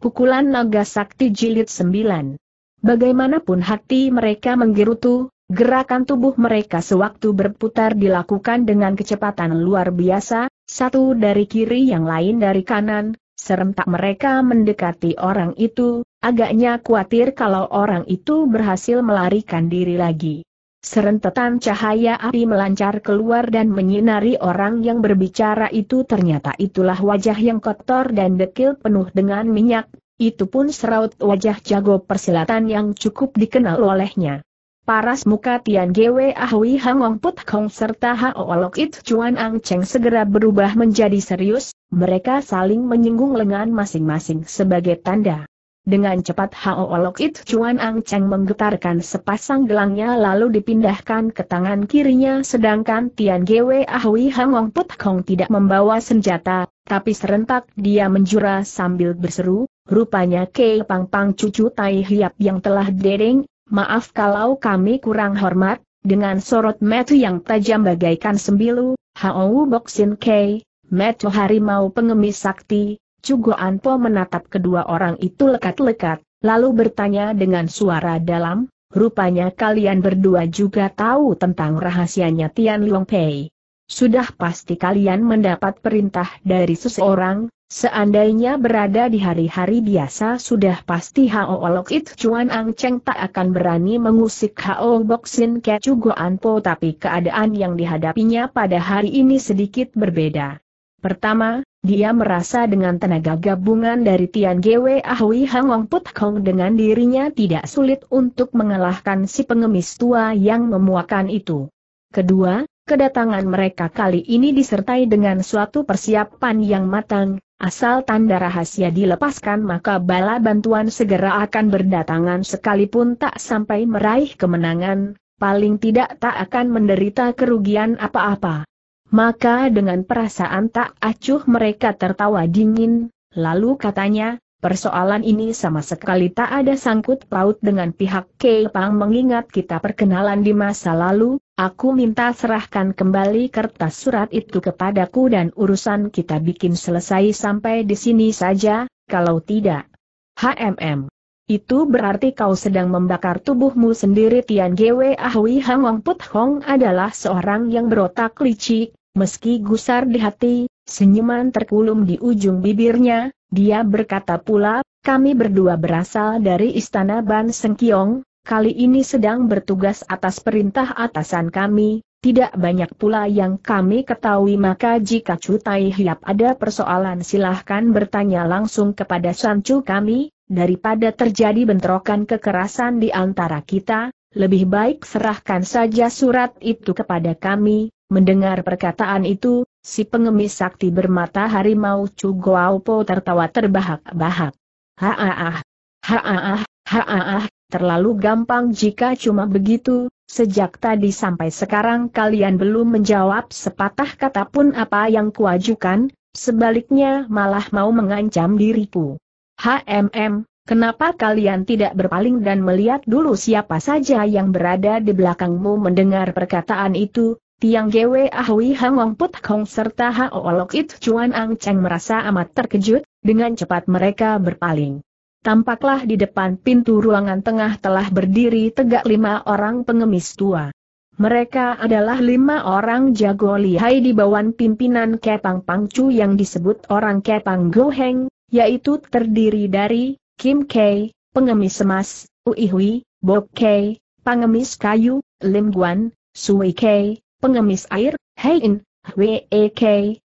Pukulan Naga Sakti Jilid 9. Bagaimanapun hati mereka menggerutu, gerakan tubuh mereka sewaktu berputar dilakukan dengan kecepatan luar biasa, satu dari kiri yang lain dari kanan, serentak mereka mendekati orang itu, agaknya khawatir kalau orang itu berhasil melarikan diri lagi. Serentetan cahaya api melancar keluar dan menyinari orang yang berbicara itu ternyata itulah wajah yang kotor dan dekil penuh dengan minyak, itu pun seraut wajah jago persilatan yang cukup dikenal olehnya. Paras muka Tian Gwe Ahui Hangong Put Kong serta Hao Olok It Chuan Ang Cheng segera berubah menjadi serius, mereka saling menyinggung lengan masing-masing sebagai tanda dengan cepat Hao Olok It Chuan Ang Cheng menggetarkan sepasang gelangnya lalu dipindahkan ke tangan kirinya sedangkan Tian Gwe Ahui Hangong Put Kong tidak membawa senjata, tapi serentak dia menjura sambil berseru, rupanya Ke Pang Pang cucu Tai Hiap yang telah dering, maaf kalau kami kurang hormat, dengan sorot metu yang tajam bagaikan sembilu, Hao Boksin Kei, metu harimau pengemis sakti, Cugo Anpo menatap kedua orang itu lekat-lekat, lalu bertanya dengan suara dalam, rupanya kalian berdua juga tahu tentang rahasianya Tian Long Pei. Sudah pasti kalian mendapat perintah dari seseorang, Seandainya berada di hari-hari biasa sudah pasti Hao Olok It Chuan Ang Cheng tak akan berani mengusik Hao Boxin Ke Cugo Anpo tapi keadaan yang dihadapinya pada hari ini sedikit berbeda. Pertama, dia merasa dengan tenaga gabungan dari Tian Gwe Ahui Hang Wang Put Kong dengan dirinya tidak sulit untuk mengalahkan si pengemis tua yang memuakan itu. Kedua, kedatangan mereka kali ini disertai dengan suatu persiapan yang matang, asal tanda rahasia dilepaskan maka bala bantuan segera akan berdatangan sekalipun tak sampai meraih kemenangan, paling tidak tak akan menderita kerugian apa-apa. Maka dengan perasaan tak acuh mereka tertawa dingin, lalu katanya, persoalan ini sama sekali tak ada sangkut paut dengan pihak Kepang mengingat kita perkenalan di masa lalu, aku minta serahkan kembali kertas surat itu kepadaku dan urusan kita bikin selesai sampai di sini saja, kalau tidak. HMM. Itu berarti kau sedang membakar tubuhmu sendiri Tian Gwe Ahui Hang Wang Put Hong adalah seorang yang berotak licik, Meski gusar di hati, senyuman terkulum di ujung bibirnya, dia berkata pula, kami berdua berasal dari istana Ban Sengkiong, kali ini sedang bertugas atas perintah atasan kami, tidak banyak pula yang kami ketahui maka jika Cutai Hiap ada persoalan silahkan bertanya langsung kepada Sancu kami, daripada terjadi bentrokan kekerasan di antara kita, lebih baik serahkan saja surat itu kepada kami, Mendengar perkataan itu, si pengemis sakti bermata harimau Chu Guaopo tertawa terbahak-bahak. Haaah! Haaah! Haaah! Terlalu gampang jika cuma begitu, sejak tadi sampai sekarang kalian belum menjawab sepatah kata pun apa yang kuajukan, sebaliknya malah mau mengancam diriku. HMM, Kenapa kalian tidak berpaling dan melihat dulu siapa saja yang berada di belakangmu mendengar perkataan itu, Tiang Gwe Ahui wang Put Kong serta Hao It Chuan Ang Cheng merasa amat terkejut, dengan cepat mereka berpaling. Tampaklah di depan pintu ruangan tengah telah berdiri tegak lima orang pengemis tua. Mereka adalah lima orang jago lihai di bawah pimpinan Kepang Pangcu yang disebut orang Kepang Goheng, yaitu terdiri dari Kim Kei, pengemis emas, Uihui, Bob Bok Kei, pengemis kayu, Lim Guan, Sui Kei, pengemis air, Hwee K.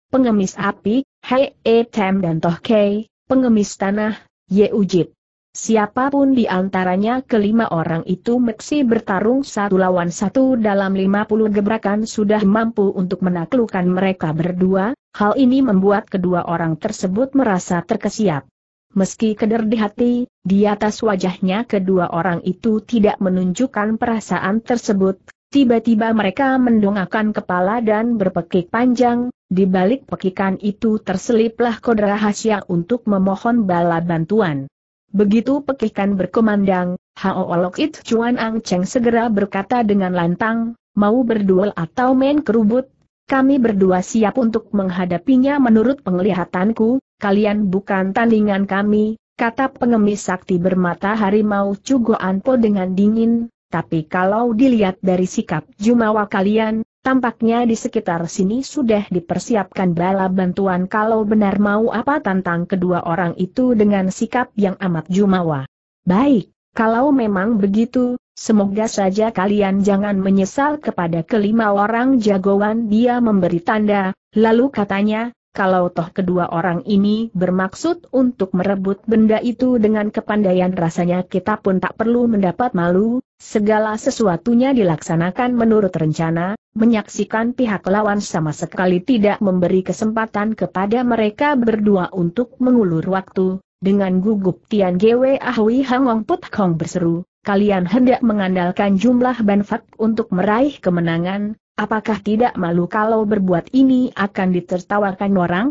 pengemis api, E Tem dan Toh K. pengemis tanah, Ujit. Siapapun di antaranya kelima orang itu meksi bertarung satu lawan satu dalam 50 gebrakan sudah mampu untuk menaklukkan mereka berdua, hal ini membuat kedua orang tersebut merasa terkesiap. Meski keder di hati, di atas wajahnya kedua orang itu tidak menunjukkan perasaan tersebut, Tiba-tiba mereka mendongakkan kepala dan berpekik panjang, di balik pekikan itu terseliplah kode rahasia untuk memohon bala bantuan. Begitu pekikan berkemandang, Hao It Chuan Ang Cheng segera berkata dengan lantang, mau berduel atau main kerubut, kami berdua siap untuk menghadapinya menurut penglihatanku, kalian bukan tandingan kami, kata pengemis sakti bermata harimau Cugo Anpo dengan dingin, tapi kalau dilihat dari sikap Jumawa kalian, tampaknya di sekitar sini sudah dipersiapkan bala bantuan kalau benar mau apa tantang kedua orang itu dengan sikap yang amat Jumawa. Baik, kalau memang begitu, semoga saja kalian jangan menyesal kepada kelima orang jagoan dia memberi tanda, lalu katanya, kalau toh kedua orang ini bermaksud untuk merebut benda itu dengan kepandaian rasanya kita pun tak perlu mendapat malu, segala sesuatunya dilaksanakan menurut rencana, menyaksikan pihak lawan sama sekali tidak memberi kesempatan kepada mereka berdua untuk mengulur waktu, dengan gugup Tian Gwe Ahui Hangong Put Kong berseru, kalian hendak mengandalkan jumlah banfak untuk meraih kemenangan, apakah tidak malu kalau berbuat ini akan ditertawakan orang?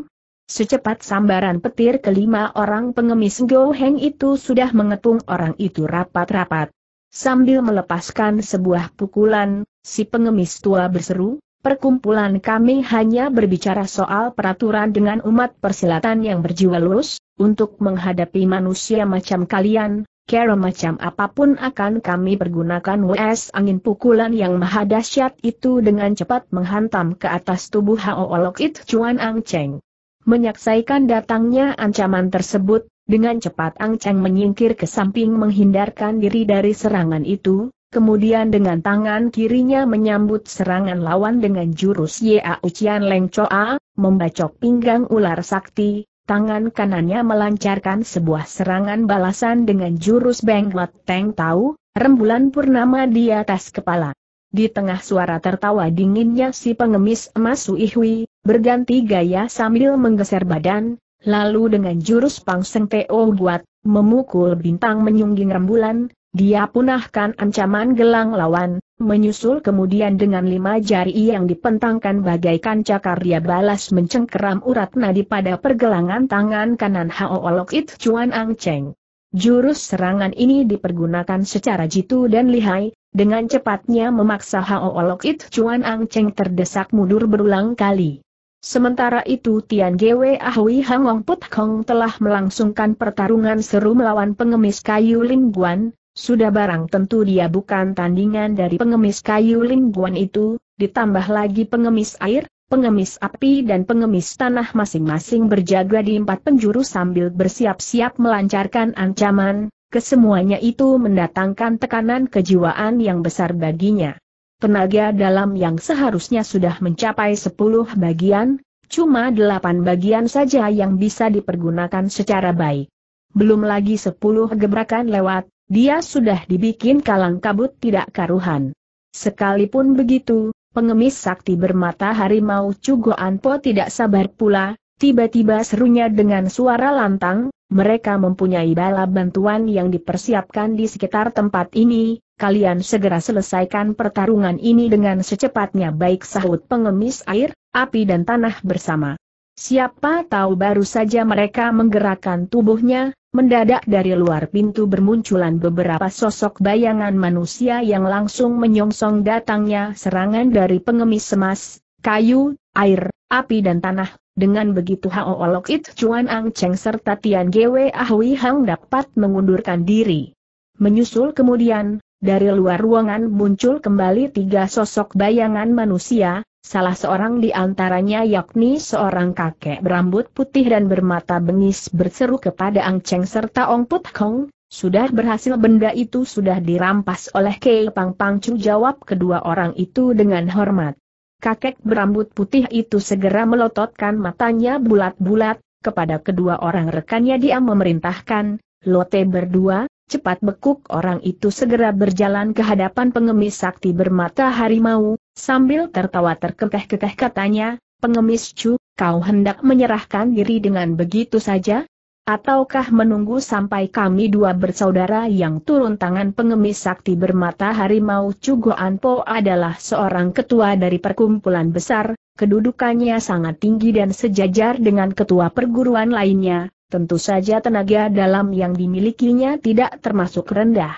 Secepat sambaran petir kelima orang pengemis Go Heng itu sudah mengepung orang itu rapat-rapat. Sambil melepaskan sebuah pukulan, si pengemis tua berseru, perkumpulan kami hanya berbicara soal peraturan dengan umat persilatan yang berjiwa lurus, untuk menghadapi manusia macam kalian, kera macam apapun akan kami pergunakan WS angin pukulan yang maha dahsyat itu dengan cepat menghantam ke atas tubuh Hao Olok Chuan Ang Cheng. menyaksikan datangnya ancaman tersebut, dengan cepat Ang Cheng menyingkir ke samping menghindarkan diri dari serangan itu, kemudian dengan tangan kirinya menyambut serangan lawan dengan jurus Yau Chian Leng Choa, membacok pinggang ular sakti, tangan kanannya melancarkan sebuah serangan balasan dengan jurus Benglot Teng Tau, rembulan purnama di atas kepala. Di tengah suara tertawa dinginnya si pengemis emas Suihui, berganti gaya sambil menggeser badan, lalu dengan jurus pangseng Teo guat, memukul bintang menyungging rembulan, dia punahkan ancaman gelang lawan, Menyusul kemudian dengan lima jari yang dipentangkan bagaikan cakar dia balas mencengkeram urat nadi pada pergelangan tangan kanan Haolok It Chuan Ang Cheng. Jurus serangan ini dipergunakan secara jitu dan lihai, dengan cepatnya memaksa Haolok It Chuan Ang Cheng terdesak mundur berulang kali. Sementara itu Tian Gwe Ahui Hangong Put Kong telah melangsungkan pertarungan seru melawan pengemis kayu Ling Guan, sudah barang tentu dia bukan tandingan dari pengemis kayu lingguan itu, ditambah lagi pengemis air, pengemis api dan pengemis tanah masing-masing berjaga di empat penjuru sambil bersiap-siap melancarkan ancaman, kesemuanya itu mendatangkan tekanan kejiwaan yang besar baginya. Tenaga dalam yang seharusnya sudah mencapai sepuluh bagian, cuma delapan bagian saja yang bisa dipergunakan secara baik. Belum lagi sepuluh gebrakan lewat, dia sudah dibikin kalang kabut tidak karuhan. Sekalipun begitu, pengemis sakti bermata harimau Cugo Anpo tidak sabar pula, tiba-tiba serunya dengan suara lantang, mereka mempunyai bala bantuan yang dipersiapkan di sekitar tempat ini, kalian segera selesaikan pertarungan ini dengan secepatnya baik sahut pengemis air, api dan tanah bersama. Siapa tahu baru saja mereka menggerakkan tubuhnya, mendadak dari luar pintu bermunculan beberapa sosok bayangan manusia yang langsung menyongsong datangnya serangan dari pengemis semas, kayu, air, api dan tanah. Dengan begitu Hao It Chuan Ang Cheng serta Tian Gwe Ahui Hang dapat mengundurkan diri. Menyusul kemudian, dari luar ruangan muncul kembali tiga sosok bayangan manusia, Salah seorang di antaranya yakni seorang kakek berambut putih dan bermata bengis berseru kepada Ang Cheng serta Ong Put Kong, sudah berhasil benda itu sudah dirampas oleh Kei Pang Pang Chu jawab kedua orang itu dengan hormat. Kakek berambut putih itu segera melototkan matanya bulat-bulat, kepada kedua orang rekannya dia memerintahkan, Lote berdua, cepat bekuk orang itu segera berjalan ke hadapan pengemis sakti bermata harimau, Sambil tertawa terkekeh-kekeh katanya, pengemis cu, kau hendak menyerahkan diri dengan begitu saja? Ataukah menunggu sampai kami dua bersaudara yang turun tangan pengemis sakti bermata harimau Chu Goanpo adalah seorang ketua dari perkumpulan besar, kedudukannya sangat tinggi dan sejajar dengan ketua perguruan lainnya, tentu saja tenaga dalam yang dimilikinya tidak termasuk rendah.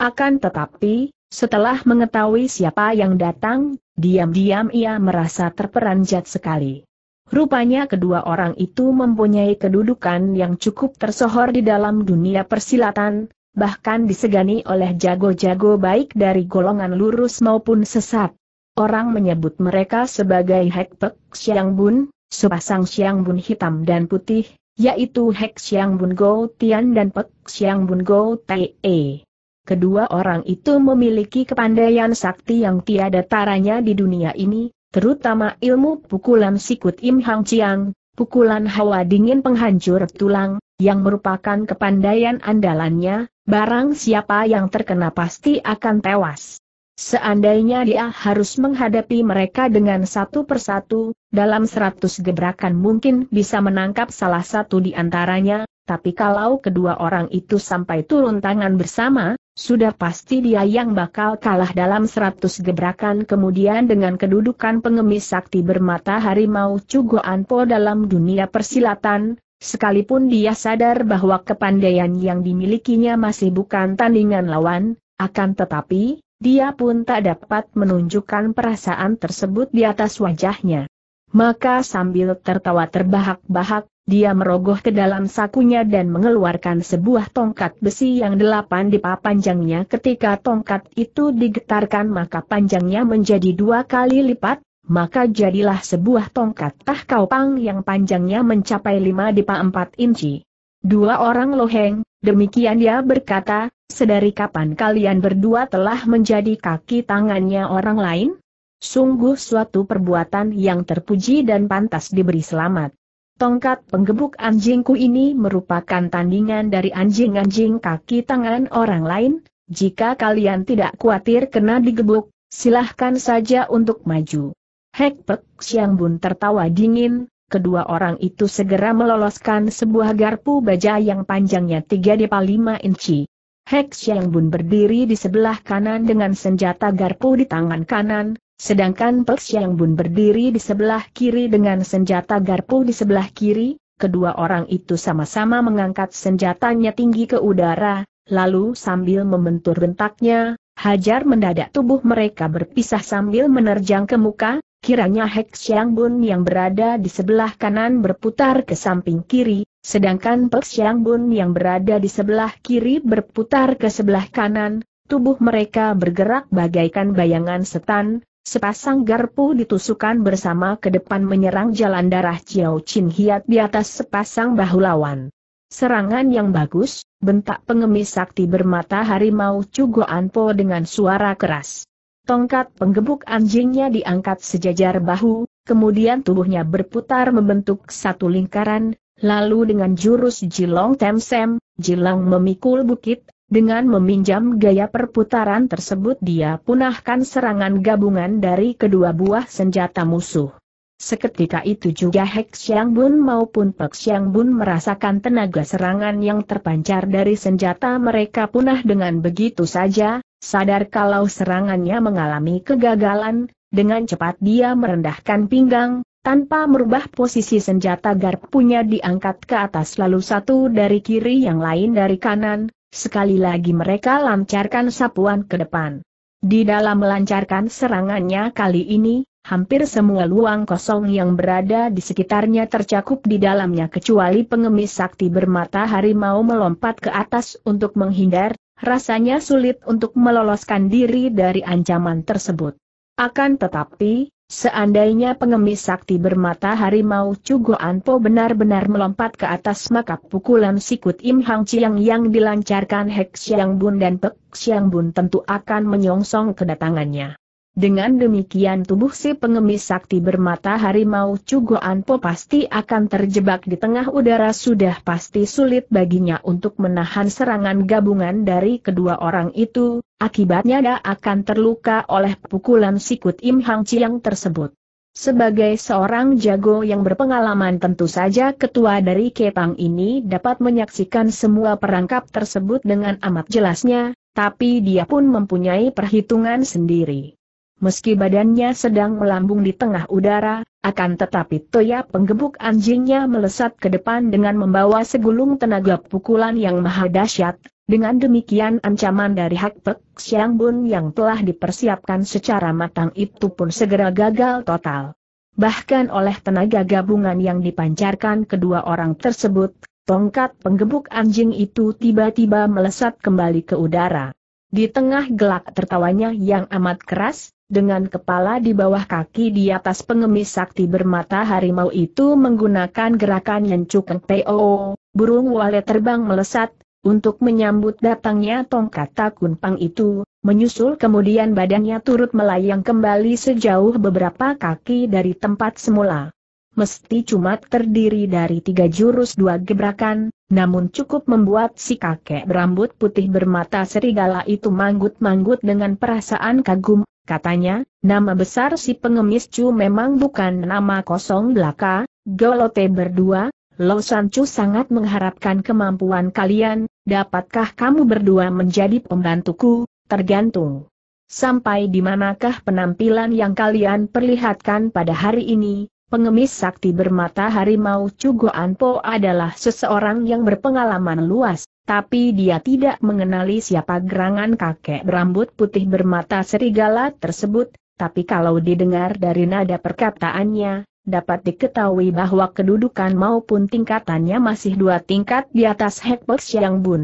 Akan tetapi, setelah mengetahui siapa yang datang, diam-diam ia merasa terperanjat sekali. Rupanya kedua orang itu mempunyai kedudukan yang cukup tersohor di dalam dunia persilatan, bahkan disegani oleh jago-jago baik dari golongan lurus maupun sesat. Orang menyebut mereka sebagai Hekpek Xiang Bun, sepasang Xiang Bun hitam dan putih, yaitu Hek Xiang Bun Go Tian dan Pek Xiang Bun Go E. Kedua orang itu memiliki kepandaian sakti yang tiada taranya di dunia ini, terutama ilmu pukulan sikut Im Hang Chiang, pukulan hawa dingin penghancur tulang, yang merupakan kepandaian andalannya, barang siapa yang terkena pasti akan tewas. Seandainya dia harus menghadapi mereka dengan satu persatu, dalam seratus gebrakan mungkin bisa menangkap salah satu di antaranya, tapi kalau kedua orang itu sampai turun tangan bersama, sudah pasti dia yang bakal kalah dalam seratus gebrakan kemudian dengan kedudukan pengemis sakti bermata harimau Cugo Anpo dalam dunia persilatan, sekalipun dia sadar bahwa kepandaian yang dimilikinya masih bukan tandingan lawan, akan tetapi, dia pun tak dapat menunjukkan perasaan tersebut di atas wajahnya. Maka sambil tertawa terbahak-bahak, dia merogoh ke dalam sakunya dan mengeluarkan sebuah tongkat besi yang delapan dipa panjangnya ketika tongkat itu digetarkan maka panjangnya menjadi dua kali lipat, maka jadilah sebuah tongkat tahkaupang yang panjangnya mencapai lima dipa empat inci. Dua orang loheng, demikian dia berkata, sedari kapan kalian berdua telah menjadi kaki tangannya orang lain? Sungguh suatu perbuatan yang terpuji dan pantas diberi selamat. Tongkat penggebuk anjingku ini merupakan tandingan dari anjing-anjing kaki tangan orang lain, jika kalian tidak khawatir kena digebuk, silahkan saja untuk maju. Hek Pek Siang Bun tertawa dingin, kedua orang itu segera meloloskan sebuah garpu baja yang panjangnya 3 depa 5 inci. Hek Siang Bun berdiri di sebelah kanan dengan senjata garpu di tangan kanan, Sedangkan Pek Siang Bun berdiri di sebelah kiri dengan senjata garpu di sebelah kiri, kedua orang itu sama-sama mengangkat senjatanya tinggi ke udara, lalu sambil membentur bentaknya, hajar mendadak tubuh mereka berpisah sambil menerjang ke muka, kiranya Hek Siang Bun yang berada di sebelah kanan berputar ke samping kiri, sedangkan Pek Siang Bun yang berada di sebelah kiri berputar ke sebelah kanan, tubuh mereka bergerak bagaikan bayangan setan, Sepasang garpu ditusukkan bersama ke depan menyerang jalan darah Ciao Chin Hiat di atas sepasang bahu lawan. Serangan yang bagus, bentak pengemis sakti bermata harimau Cugo Anpo dengan suara keras. Tongkat penggebuk anjingnya diangkat sejajar bahu, kemudian tubuhnya berputar membentuk satu lingkaran, lalu dengan jurus Jilong Temsem, Jilong memikul bukit, dengan meminjam gaya perputaran tersebut dia punahkan serangan gabungan dari kedua buah senjata musuh. Seketika itu juga Hek Xiang Bun maupun Pek Xiang Bun merasakan tenaga serangan yang terpancar dari senjata mereka punah dengan begitu saja, sadar kalau serangannya mengalami kegagalan, dengan cepat dia merendahkan pinggang, tanpa merubah posisi senjata garpunya diangkat ke atas lalu satu dari kiri yang lain dari kanan, Sekali lagi mereka lancarkan sapuan ke depan. Di dalam melancarkan serangannya kali ini, hampir semua luang kosong yang berada di sekitarnya tercakup di dalamnya kecuali pengemis sakti bermata harimau melompat ke atas untuk menghindar, rasanya sulit untuk meloloskan diri dari ancaman tersebut. Akan tetapi, Seandainya pengemis sakti bermata harimau Cugo Anpo benar-benar melompat ke atas maka pukulan sikut Im Hang Chiang yang dilancarkan Hek Siang Bun dan Pek Siang Bun tentu akan menyongsong kedatangannya. Dengan demikian tubuh si pengemis sakti bermata harimau Cugoan Po pasti akan terjebak di tengah udara sudah pasti sulit baginya untuk menahan serangan gabungan dari kedua orang itu, akibatnya dia akan terluka oleh pukulan sikut Im Hang Chiang tersebut. Sebagai seorang jago yang berpengalaman tentu saja ketua dari Ketang ini dapat menyaksikan semua perangkap tersebut dengan amat jelasnya, tapi dia pun mempunyai perhitungan sendiri. Meski badannya sedang melambung di tengah udara, akan tetapi toya penggebuk anjingnya melesat ke depan dengan membawa segulung tenaga pukulan yang maha dahsyat. Dengan demikian ancaman dari Hak Pek Siang Bun yang telah dipersiapkan secara matang itu pun segera gagal total. Bahkan oleh tenaga gabungan yang dipancarkan kedua orang tersebut, tongkat penggebuk anjing itu tiba-tiba melesat kembali ke udara. Di tengah gelak tertawanya yang amat keras, dengan kepala di bawah kaki di atas pengemis sakti bermata harimau itu menggunakan gerakan yang cukup PO, burung walet terbang melesat, untuk menyambut datangnya tongkat takun pang itu, menyusul kemudian badannya turut melayang kembali sejauh beberapa kaki dari tempat semula. Mesti cuma terdiri dari tiga jurus dua gebrakan, namun cukup membuat si kakek berambut putih bermata serigala itu manggut-manggut dengan perasaan kagum, katanya, nama besar si pengemis Chu memang bukan nama kosong belaka, Golote berdua, Lo Chu sangat mengharapkan kemampuan kalian, dapatkah kamu berdua menjadi pembantuku, tergantung. Sampai di manakah penampilan yang kalian perlihatkan pada hari ini, pengemis sakti bermata harimau Chu Po adalah seseorang yang berpengalaman luas, tapi dia tidak mengenali siapa gerangan kakek berambut putih bermata serigala tersebut, tapi kalau didengar dari nada perkataannya, dapat diketahui bahwa kedudukan maupun tingkatannya masih dua tingkat di atas Hekbek Yang Bun.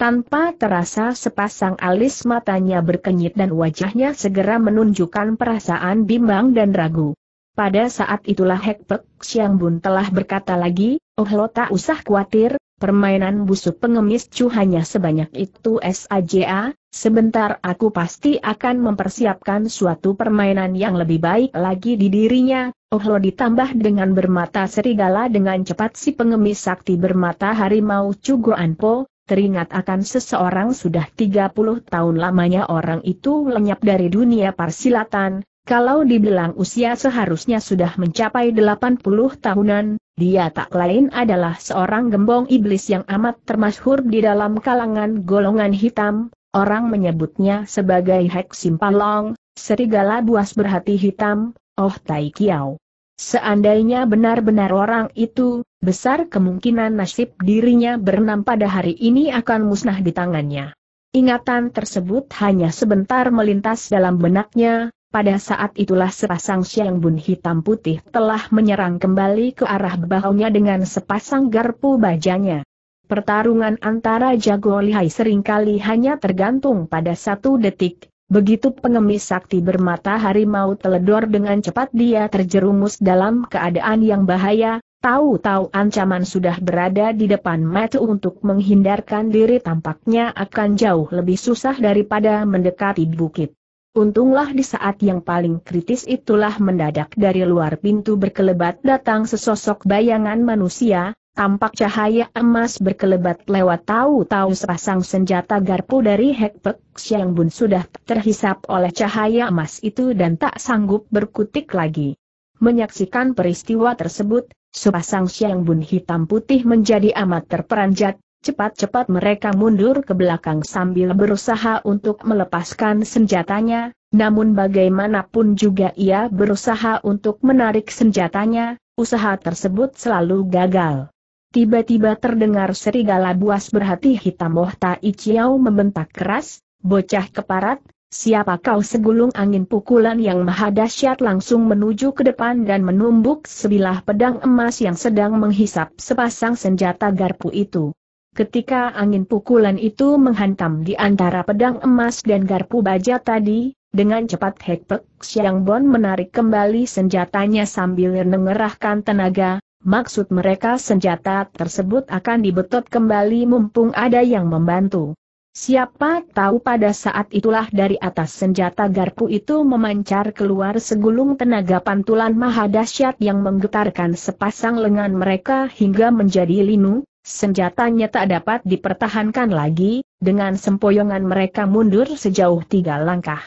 Tanpa terasa sepasang alis matanya berkenyit dan wajahnya segera menunjukkan perasaan bimbang dan ragu. Pada saat itulah Hekpek Xiang Bun telah berkata lagi, Oh lo tak usah khawatir, Permainan busuk pengemis cu hanya sebanyak itu saja, sebentar aku pasti akan mempersiapkan suatu permainan yang lebih baik lagi di dirinya, oh lo ditambah dengan bermata serigala dengan cepat si pengemis sakti bermata harimau cu Goanpo, teringat akan seseorang sudah 30 tahun lamanya orang itu lenyap dari dunia parsilatan, kalau dibilang usia seharusnya sudah mencapai 80 tahunan, dia tak lain adalah seorang gembong iblis yang amat termasyhur di dalam kalangan golongan hitam, orang menyebutnya sebagai Hek Simpalong, serigala buas berhati hitam, Oh Tai Kiao. Seandainya benar-benar orang itu, besar kemungkinan nasib dirinya bernam pada hari ini akan musnah di tangannya. Ingatan tersebut hanya sebentar melintas dalam benaknya, pada saat itulah sepasang siang bun hitam putih telah menyerang kembali ke arah bahunya dengan sepasang garpu bajanya. Pertarungan antara jago lihai seringkali hanya tergantung pada satu detik, begitu pengemis sakti bermata harimau teledor dengan cepat dia terjerumus dalam keadaan yang bahaya, tahu-tahu ancaman sudah berada di depan mata untuk menghindarkan diri tampaknya akan jauh lebih susah daripada mendekati bukit. Untunglah di saat yang paling kritis itulah mendadak dari luar pintu berkelebat datang sesosok bayangan manusia, tampak cahaya emas berkelebat lewat tahu-tahu sepasang senjata garpu dari Hekpek Siang Bun sudah terhisap oleh cahaya emas itu dan tak sanggup berkutik lagi. Menyaksikan peristiwa tersebut, sepasang Siang Bun hitam putih menjadi amat terperanjat, Cepat-cepat mereka mundur ke belakang sambil berusaha untuk melepaskan senjatanya, namun bagaimanapun juga ia berusaha untuk menarik senjatanya, usaha tersebut selalu gagal. Tiba-tiba terdengar serigala buas berhati hitam Moh Tai Chiao membentak keras, bocah keparat, siapa kau segulung angin pukulan yang maha dahsyat langsung menuju ke depan dan menumbuk sebilah pedang emas yang sedang menghisap sepasang senjata garpu itu. Ketika angin pukulan itu menghantam di antara pedang emas dan garpu baja tadi, dengan cepat Hekpek Siang Bon menarik kembali senjatanya sambil mengerahkan tenaga, maksud mereka senjata tersebut akan dibetot kembali mumpung ada yang membantu. Siapa tahu pada saat itulah dari atas senjata garpu itu memancar keluar segulung tenaga pantulan mahadasyat yang menggetarkan sepasang lengan mereka hingga menjadi linu, Senjatanya tak dapat dipertahankan lagi, dengan sempoyongan mereka mundur sejauh tiga langkah.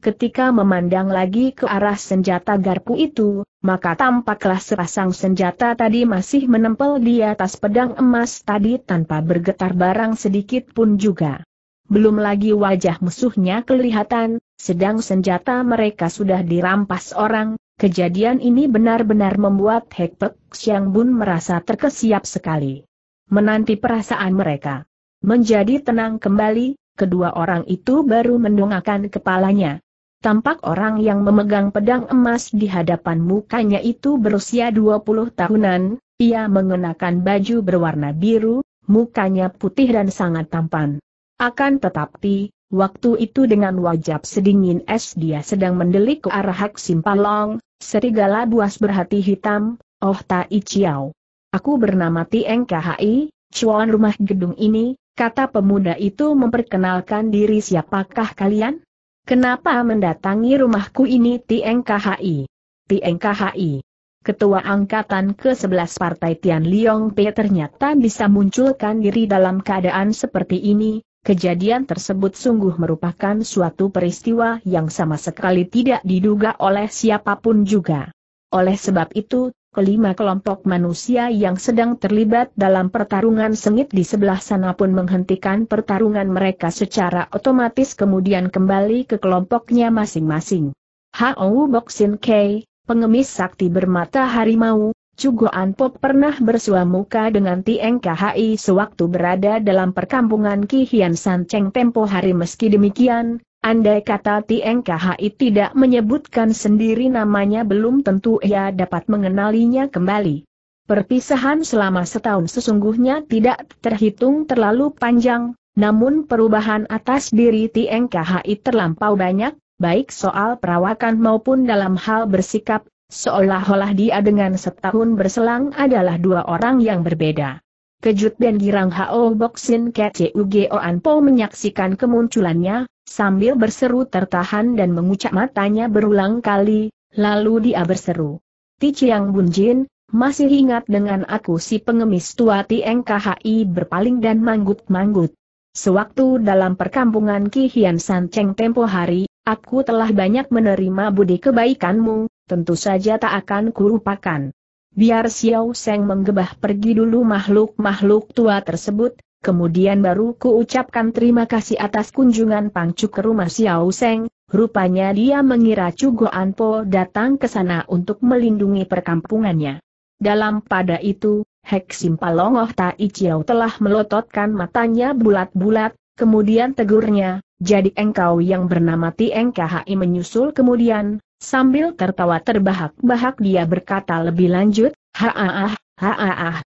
Ketika memandang lagi ke arah senjata garpu itu, maka tampaklah sepasang senjata tadi masih menempel di atas pedang emas tadi tanpa bergetar barang sedikit pun juga. Belum lagi wajah musuhnya kelihatan, sedang senjata mereka sudah dirampas orang, kejadian ini benar-benar membuat Hek Pek Xiang Bun merasa terkesiap sekali menanti perasaan mereka. Menjadi tenang kembali, kedua orang itu baru mendongakkan kepalanya. Tampak orang yang memegang pedang emas di hadapan mukanya itu berusia 20 tahunan, ia mengenakan baju berwarna biru, mukanya putih dan sangat tampan. Akan tetapi, waktu itu dengan wajah sedingin es dia sedang mendelik ke arah Hak Simpalong, serigala buas berhati hitam, Oh Tai Chiao. Aku bernama Tieng KHI, cuan rumah gedung ini, kata pemuda itu memperkenalkan diri siapakah kalian? Kenapa mendatangi rumahku ini Tieng KHI? Tieng KHI. Ketua Angkatan ke-11 Partai Tian Liong P ternyata bisa munculkan diri dalam keadaan seperti ini, kejadian tersebut sungguh merupakan suatu peristiwa yang sama sekali tidak diduga oleh siapapun juga. Oleh sebab itu, kelima kelompok manusia yang sedang terlibat dalam pertarungan sengit di sebelah sana pun menghentikan pertarungan mereka secara otomatis kemudian kembali ke kelompoknya masing-masing. Hao Boksin K, pengemis sakti bermata harimau, Cugoan Pop pernah bersua muka dengan Tieng Khai sewaktu berada dalam perkampungan Ki Kihian Cheng tempo hari meski demikian, Andai kata Tieng tidak menyebutkan sendiri namanya belum tentu ia dapat mengenalinya kembali. Perpisahan selama setahun sesungguhnya tidak terhitung terlalu panjang, namun perubahan atas diri Tieng terlampau banyak, baik soal perawakan maupun dalam hal bersikap, seolah-olah dia dengan setahun berselang adalah dua orang yang berbeda. Kejut dan girang Hao Boxin Kece Anpo Po menyaksikan kemunculannya, sambil berseru tertahan dan mengucap matanya berulang kali, lalu dia berseru. Ti Chiang Bunjin, masih ingat dengan aku si pengemis tua Tieng KHI berpaling dan manggut-manggut. Sewaktu dalam perkampungan Ki Kihian Cheng tempo hari, aku telah banyak menerima budi kebaikanmu, tentu saja tak akan kurupakan. Biar Xiao Seng menggebah pergi dulu makhluk-makhluk tua tersebut, Kemudian baru kuucapkan terima kasih atas kunjungan Pangcu ke rumah Xiao Seng, rupanya dia mengira Cugo Anpo datang ke sana untuk melindungi perkampungannya. Dalam pada itu, Hek Simpalongoh Tai Chiao telah melototkan matanya bulat-bulat, kemudian tegurnya, jadi engkau yang bernama Tieng Khai menyusul kemudian, sambil tertawa terbahak-bahak dia berkata lebih lanjut, Haaah, haaah,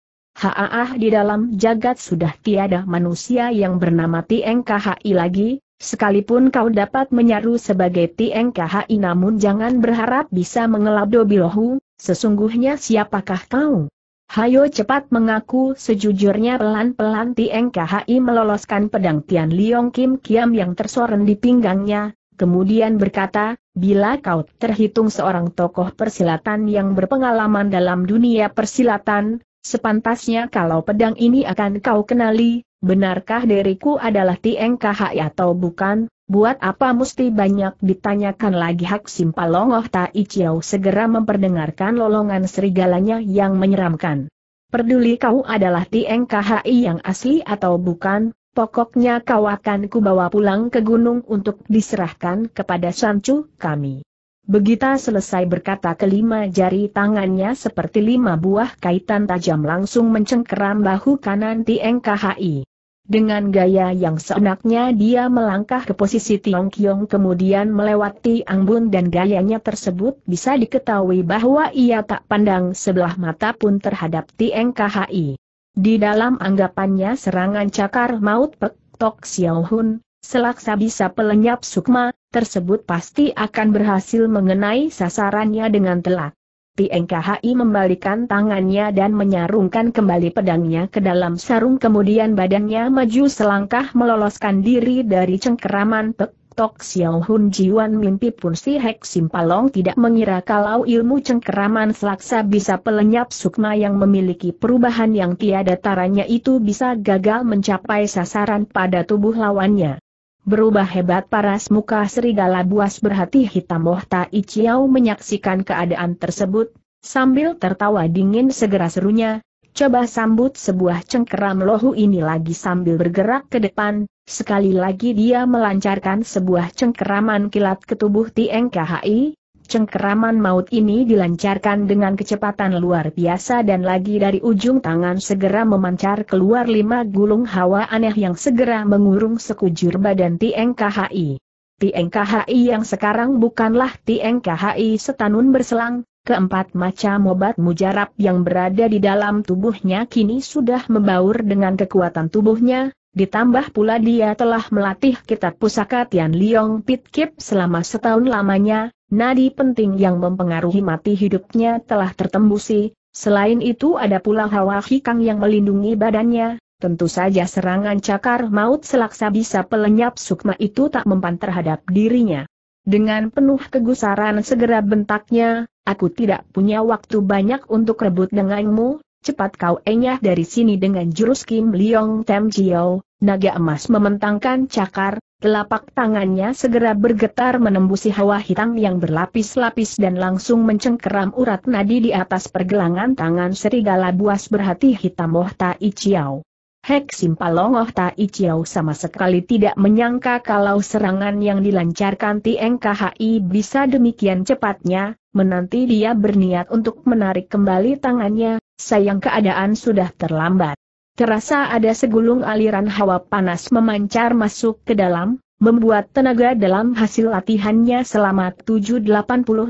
Haaah di dalam jagat sudah tiada manusia yang bernama TNKHI lagi, sekalipun kau dapat menyaru sebagai TNKHI namun jangan berharap bisa mengelabdo bilohu, sesungguhnya siapakah kau? Hayo cepat mengaku sejujurnya pelan-pelan TNKHI meloloskan pedang Tian Liong Kim Kiam yang tersoren di pinggangnya, kemudian berkata, bila kau terhitung seorang tokoh persilatan yang berpengalaman dalam dunia persilatan, Sepantasnya kalau pedang ini akan kau kenali, benarkah diriku adalah Tieng atau bukan? Buat apa mesti banyak ditanyakan lagi Hak Simpalongoh Tai Chiao segera memperdengarkan lolongan serigalanya yang menyeramkan. Peduli kau adalah Tieng yang asli atau bukan, pokoknya kau akan kubawa pulang ke gunung untuk diserahkan kepada Sancu kami. Begitu selesai berkata kelima jari tangannya seperti lima buah kaitan tajam langsung mencengkeram bahu kanan Tieng KHI. Dengan gaya yang seenaknya dia melangkah ke posisi Tiong Kiong kemudian melewati Angbun dan gayanya tersebut bisa diketahui bahwa ia tak pandang sebelah mata pun terhadap Tieng KHI. Di dalam anggapannya serangan cakar maut Pek Tok Xiao Hun, Selaksa bisa pelenyap sukma, tersebut pasti akan berhasil mengenai sasarannya dengan telak. Pieng membalikan tangannya dan menyarungkan kembali pedangnya ke dalam sarung kemudian badannya maju selangkah meloloskan diri dari cengkeraman Pek Tok Xiao Hun Jiwan mimpi pun si Hek Simpalong tidak mengira kalau ilmu cengkeraman selaksa bisa pelenyap sukma yang memiliki perubahan yang tiada taranya itu bisa gagal mencapai sasaran pada tubuh lawannya. Berubah hebat paras muka serigala buas berhati hitam Moh Tai Chiao menyaksikan keadaan tersebut, sambil tertawa dingin segera serunya, coba sambut sebuah cengkeram lohu ini lagi sambil bergerak ke depan, sekali lagi dia melancarkan sebuah cengkeraman kilat ke tubuh Tieng KHI, Cengkeraman maut ini dilancarkan dengan kecepatan luar biasa dan lagi dari ujung tangan segera memancar keluar lima gulung hawa aneh yang segera mengurung sekujur badan TNKHI. TNKHI yang sekarang bukanlah TNKHI setanun berselang, keempat macam obat mujarab yang berada di dalam tubuhnya kini sudah membaur dengan kekuatan tubuhnya, Ditambah pula dia telah melatih kitab pusaka Tian Liong Pit Kip selama setahun lamanya, nadi penting yang mempengaruhi mati hidupnya telah tertembusi, selain itu ada pula Hawa Hikang yang melindungi badannya, tentu saja serangan cakar maut selaksa bisa pelenyap sukma itu tak mempan terhadap dirinya. Dengan penuh kegusaran segera bentaknya, aku tidak punya waktu banyak untuk rebut denganmu, cepat kau enyah dari sini dengan jurus Kim Leong Tem Jiao, naga emas mementangkan cakar, telapak tangannya segera bergetar menembusi hawa hitam yang berlapis-lapis dan langsung mencengkeram urat nadi di atas pergelangan tangan serigala buas berhati hitam Oh Tai Chiao. Hek Simpalong Oh Tai Chiao sama sekali tidak menyangka kalau serangan yang dilancarkan Tieng bisa demikian cepatnya, menanti dia berniat untuk menarik kembali tangannya, sayang keadaan sudah terlambat. Terasa ada segulung aliran hawa panas memancar masuk ke dalam, membuat tenaga dalam hasil latihannya selama 7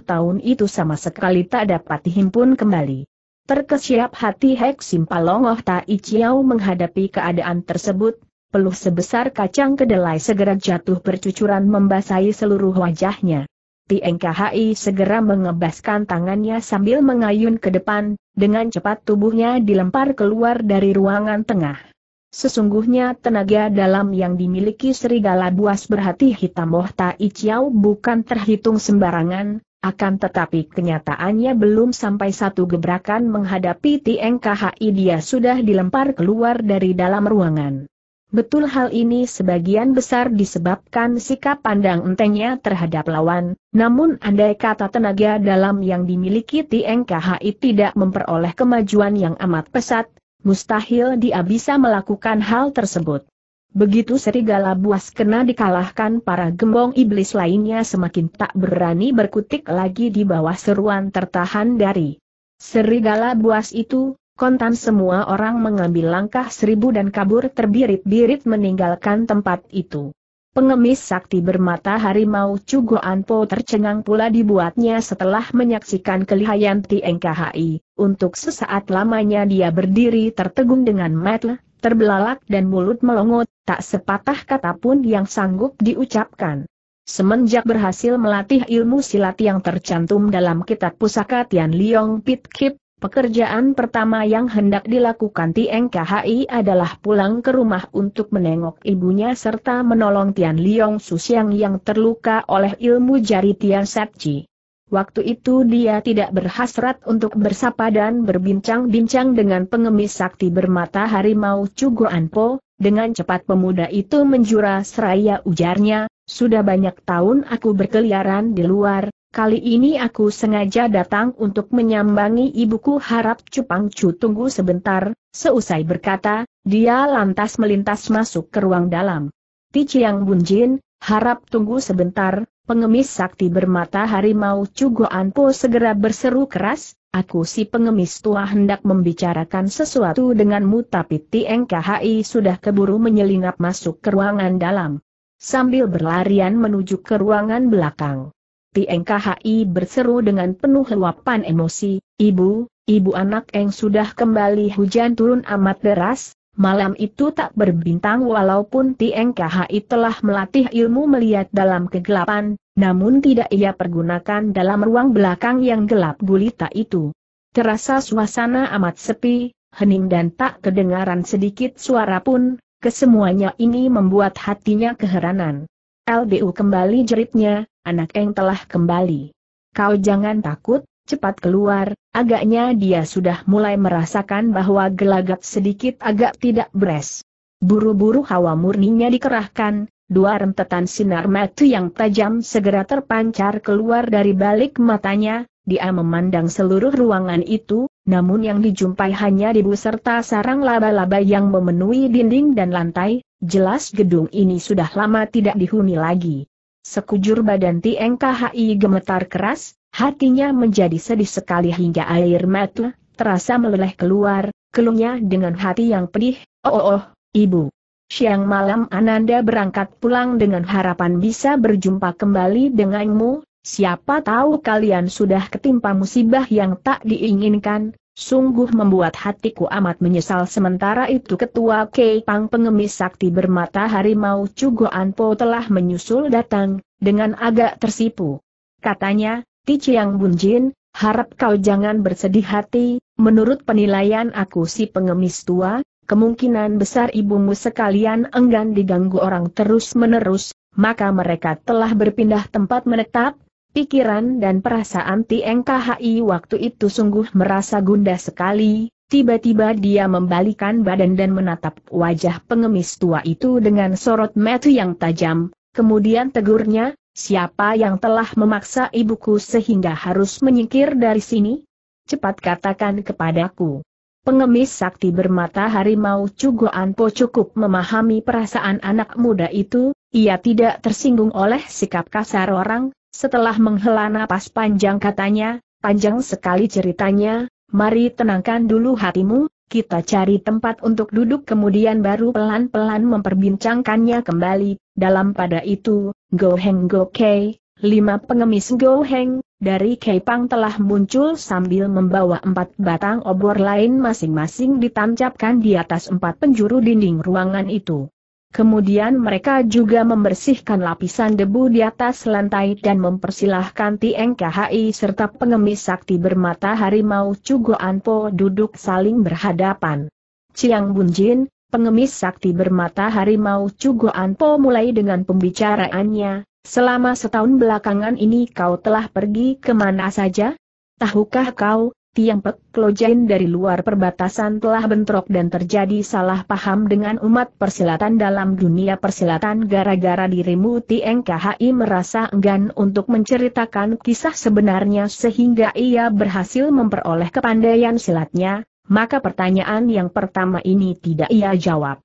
tahun itu sama sekali tak dapat dihimpun kembali. Terkesiap hati Hek Simpalongoh Tai Chiao menghadapi keadaan tersebut, peluh sebesar kacang kedelai segera jatuh bercucuran membasahi seluruh wajahnya. Tiengkahi segera mengebaskan tangannya sambil mengayun ke depan, dengan cepat tubuhnya dilempar keluar dari ruangan tengah. Sesungguhnya tenaga dalam yang dimiliki serigala buas berhati hitam Moh Tai Chiao bukan terhitung sembarangan, akan tetapi kenyataannya belum sampai satu gebrakan menghadapi Tieng KHI dia sudah dilempar keluar dari dalam ruangan. Betul hal ini sebagian besar disebabkan sikap pandang entengnya terhadap lawan, namun andai kata tenaga dalam yang dimiliki TNKHI tidak memperoleh kemajuan yang amat pesat, mustahil dia bisa melakukan hal tersebut. Begitu serigala buas kena dikalahkan para gembong iblis lainnya semakin tak berani berkutik lagi di bawah seruan tertahan dari serigala buas itu, kontan semua orang mengambil langkah seribu dan kabur terbirit-birit meninggalkan tempat itu. Pengemis sakti bermata harimau Cugo Anpo tercengang pula dibuatnya setelah menyaksikan kelihayan TNKHI, Untuk sesaat lamanya dia berdiri tertegun dengan metel, terbelalak dan mulut melongot, tak sepatah kata pun yang sanggup diucapkan. Semenjak berhasil melatih ilmu silat yang tercantum dalam kitab pusaka Tian Liong Pit Kip, Pekerjaan pertama yang hendak dilakukan Tieng KHI adalah pulang ke rumah untuk menengok ibunya serta menolong Tian Liong Susiang yang terluka oleh ilmu jari Tian Satchi. Waktu itu dia tidak berhasrat untuk bersapa dan berbincang-bincang dengan pengemis sakti bermata harimau Cugo Anpo, dengan cepat pemuda itu menjura seraya ujarnya, sudah banyak tahun aku berkeliaran di luar, Kali ini aku sengaja datang untuk menyambangi ibuku harap Cupang Cu tunggu sebentar, seusai berkata, dia lantas melintas masuk ke ruang dalam. Ti Chiang Bunjin, harap tunggu sebentar, pengemis sakti bermata harimau Cugo Po segera berseru keras, Aku si pengemis tua hendak membicarakan sesuatu denganmu tapi Tieng KHI sudah keburu menyelinap masuk ke ruangan dalam. Sambil berlarian menuju ke ruangan belakang. Tieng KHI berseru dengan penuh luapan emosi, Ibu, ibu anak Eng sudah kembali hujan turun amat deras, malam itu tak berbintang walaupun Tieng KHI telah melatih ilmu melihat dalam kegelapan, namun tidak ia pergunakan dalam ruang belakang yang gelap gulita itu. Terasa suasana amat sepi, hening dan tak kedengaran sedikit suara pun, kesemuanya ini membuat hatinya keheranan. LBU kembali jeritnya, anak Eng telah kembali. Kau jangan takut, cepat keluar, agaknya dia sudah mulai merasakan bahwa gelagat sedikit agak tidak beres. Buru-buru hawa murninya dikerahkan, dua rentetan sinar mati yang tajam segera terpancar keluar dari balik matanya, dia memandang seluruh ruangan itu, namun yang dijumpai hanya debu serta sarang laba-laba yang memenuhi dinding dan lantai, jelas gedung ini sudah lama tidak dihuni lagi. Sekujur badan Tieng KHI gemetar keras, hatinya menjadi sedih sekali hingga air mata terasa meleleh keluar, keluhnya dengan hati yang pedih, oh oh, oh ibu. Siang malam Ananda berangkat pulang dengan harapan bisa berjumpa kembali denganmu, siapa tahu kalian sudah ketimpa musibah yang tak diinginkan, Sungguh membuat hatiku amat menyesal sementara itu ketua Pang pengemis sakti bermata harimau Cugoan Anpo telah menyusul datang, dengan agak tersipu. Katanya, Ti Chiang Bunjin, harap kau jangan bersedih hati, menurut penilaian aku si pengemis tua, kemungkinan besar ibumu sekalian enggan diganggu orang terus-menerus, maka mereka telah berpindah tempat menetap, Pikiran dan perasaan TNKHI waktu itu sungguh merasa gundah sekali, tiba-tiba dia membalikan badan dan menatap wajah pengemis tua itu dengan sorot mata yang tajam, kemudian tegurnya, siapa yang telah memaksa ibuku sehingga harus menyingkir dari sini? Cepat katakan kepadaku. Pengemis sakti bermata harimau Cugoan Po cukup memahami perasaan anak muda itu, ia tidak tersinggung oleh sikap kasar orang, setelah menghela napas panjang katanya, panjang sekali ceritanya, mari tenangkan dulu hatimu, kita cari tempat untuk duduk kemudian baru pelan-pelan memperbincangkannya kembali. Dalam pada itu, Go Heng Go Kei, lima pengemis Go Heng, dari Keipang telah muncul sambil membawa empat batang obor lain masing-masing ditancapkan di atas empat penjuru dinding ruangan itu. Kemudian mereka juga membersihkan lapisan debu di atas lantai dan mempersilahkan Tieng KHI serta pengemis sakti bermata harimau Cugo Anpo duduk saling berhadapan. Ciang Bunjin, pengemis sakti bermata harimau Cugo Anpo mulai dengan pembicaraannya, selama setahun belakangan ini kau telah pergi kemana saja? Tahukah kau, Tiang Pek Klojain dari luar perbatasan telah bentrok dan terjadi salah paham dengan umat persilatan dalam dunia persilatan gara-gara dirimu Tieng KHI merasa enggan untuk menceritakan kisah sebenarnya sehingga ia berhasil memperoleh kepandaian silatnya, maka pertanyaan yang pertama ini tidak ia jawab.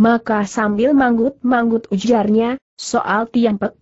Maka sambil manggut-manggut ujarnya, soal tiang Pek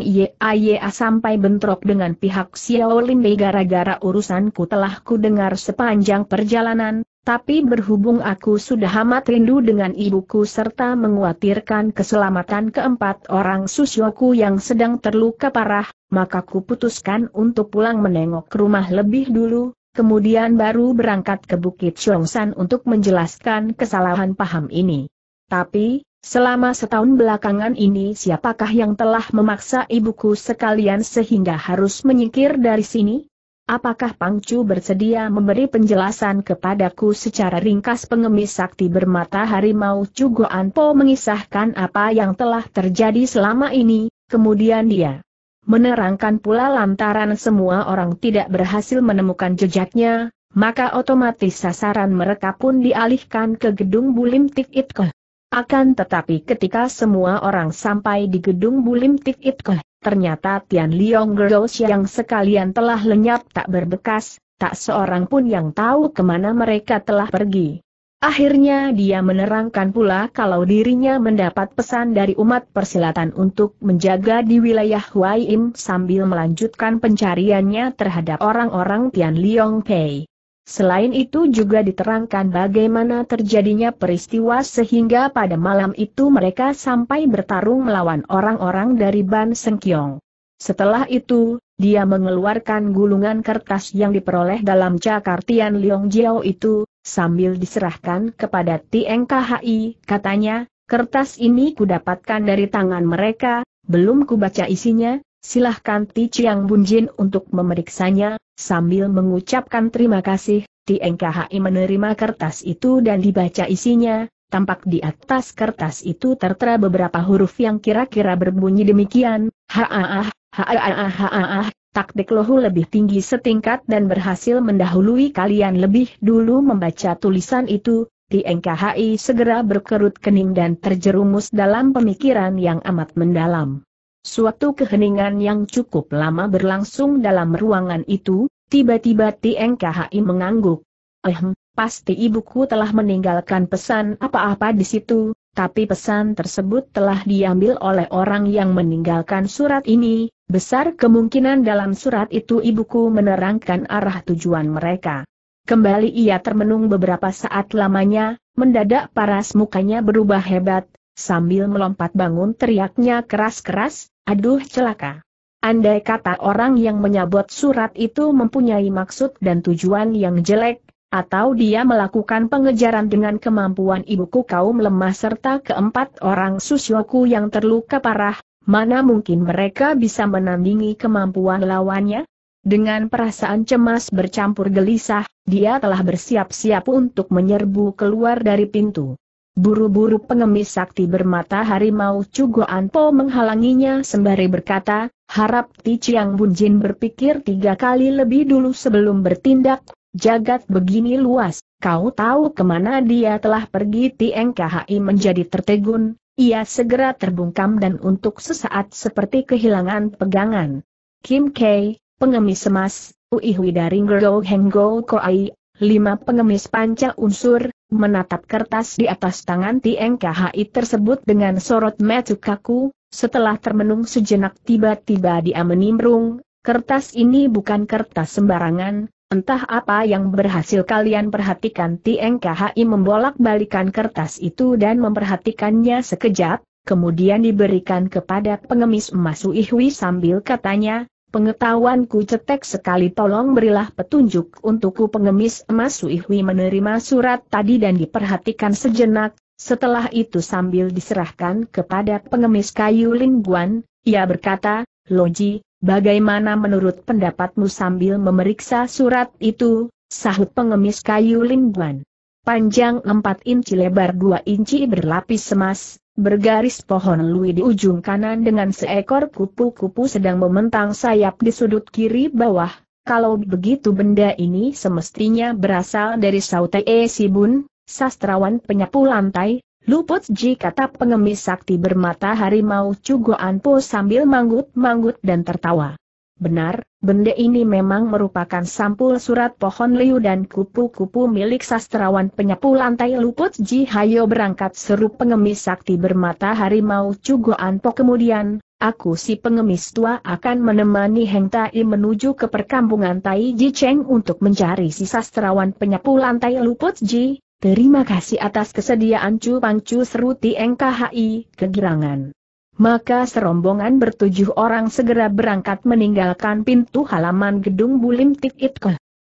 ia Iya sampai bentrok dengan pihak Xiao Limbe gara-gara urusanku telah ku dengar sepanjang perjalanan, tapi berhubung aku sudah amat rindu dengan ibuku serta menguatirkan keselamatan keempat orang susuku yang sedang terluka parah, maka ku putuskan untuk pulang menengok rumah lebih dulu, kemudian baru berangkat ke Bukit Chongsan untuk menjelaskan kesalahan paham ini. Tapi, selama setahun belakangan ini siapakah yang telah memaksa ibuku sekalian sehingga harus menyingkir dari sini? Apakah Pangcu bersedia memberi penjelasan kepadaku secara ringkas pengemis sakti bermata harimau Cugo Anpo mengisahkan apa yang telah terjadi selama ini, kemudian dia menerangkan pula lantaran semua orang tidak berhasil menemukan jejaknya, maka otomatis sasaran mereka pun dialihkan ke gedung Bulim Tik Itkoh. Akan tetapi ketika semua orang sampai di gedung Bulim Tik It ternyata Tian Liong Girls yang sekalian telah lenyap tak berbekas, tak seorang pun yang tahu kemana mereka telah pergi. Akhirnya dia menerangkan pula kalau dirinya mendapat pesan dari umat persilatan untuk menjaga di wilayah Huaim sambil melanjutkan pencariannya terhadap orang-orang Tian Liong Pei. Selain itu juga diterangkan bagaimana terjadinya peristiwa sehingga pada malam itu mereka sampai bertarung melawan orang-orang dari Ban Sengkyong. Setelah itu, dia mengeluarkan gulungan kertas yang diperoleh dalam cakartian Liong Jiao itu, sambil diserahkan kepada Tieng KHI, katanya, kertas ini kudapatkan dari tangan mereka, belum kubaca isinya, Silahkan Ti Chiang Bunjin untuk memeriksanya, sambil mengucapkan terima kasih, Ti NKHI menerima kertas itu dan dibaca isinya, tampak di atas kertas itu tertera beberapa huruf yang kira-kira berbunyi demikian, haaah, haaah, haaah, Taktik lohu lebih tinggi setingkat dan berhasil mendahului kalian lebih dulu membaca tulisan itu, TNKHI segera berkerut kening dan terjerumus dalam pemikiran yang amat mendalam. Suatu keheningan yang cukup lama berlangsung dalam ruangan itu, tiba-tiba Tieng Khai mengangguk. Ehm, pasti ibuku telah meninggalkan pesan apa-apa di situ, tapi pesan tersebut telah diambil oleh orang yang meninggalkan surat ini, besar kemungkinan dalam surat itu ibuku menerangkan arah tujuan mereka. Kembali ia termenung beberapa saat lamanya, mendadak paras mukanya berubah hebat, sambil melompat bangun teriaknya keras-keras, aduh celaka. Andai kata orang yang menyabot surat itu mempunyai maksud dan tujuan yang jelek, atau dia melakukan pengejaran dengan kemampuan ibuku kaum lemah serta keempat orang susyoku yang terluka parah, mana mungkin mereka bisa menandingi kemampuan lawannya? Dengan perasaan cemas bercampur gelisah, dia telah bersiap-siap untuk menyerbu keluar dari pintu. Buru-buru pengemis sakti bermata harimau Cugo Anpo menghalanginya sembari berkata, harap Ti Chiang Bunjin berpikir tiga kali lebih dulu sebelum bertindak, jagat begini luas, kau tahu kemana dia telah pergi Tieng menjadi tertegun, ia segera terbungkam dan untuk sesaat seperti kehilangan pegangan. Kim K, pengemis emas, Uihui dari Ngergo Henggo Koai lima pengemis panca unsur, menatap kertas di atas tangan TNKHI tersebut dengan sorot metu kaku, setelah termenung sejenak tiba-tiba dia menimbrung, kertas ini bukan kertas sembarangan, entah apa yang berhasil kalian perhatikan TNKHI membolak-balikan kertas itu dan memperhatikannya sekejap, kemudian diberikan kepada pengemis emas Uihwi sambil katanya, Pengetahuanku cetek sekali tolong berilah petunjuk untukku pengemis emas Suihwi menerima surat tadi dan diperhatikan sejenak, setelah itu sambil diserahkan kepada pengemis kayu Lingguan, ia berkata, Loji, bagaimana menurut pendapatmu sambil memeriksa surat itu, sahut pengemis kayu Lingguan. Panjang 4 inci lebar 2 inci berlapis emas, Bergaris pohon lui di ujung kanan dengan seekor kupu-kupu sedang mementang sayap di sudut kiri bawah. Kalau begitu benda ini semestinya berasal dari Saute E. Sibun, sastrawan penyapu lantai, luput jika tak pengemis sakti bermata harimau cugoan po sambil manggut-manggut dan tertawa. Benar, benda ini memang merupakan sampul surat pohon liu dan kupu-kupu milik sastrawan penyapu lantai luput Ji Hayo berangkat seru pengemis sakti bermata harimau Cugoan Po kemudian, aku si pengemis tua akan menemani Heng Tai menuju ke perkampungan Tai Ji Cheng untuk mencari si sastrawan penyapu lantai luput Ji, terima kasih atas kesediaan Cu Pangcu seru Tieng KHI, kegirangan. Maka serombongan bertujuh orang segera berangkat meninggalkan pintu halaman gedung Bulim Tik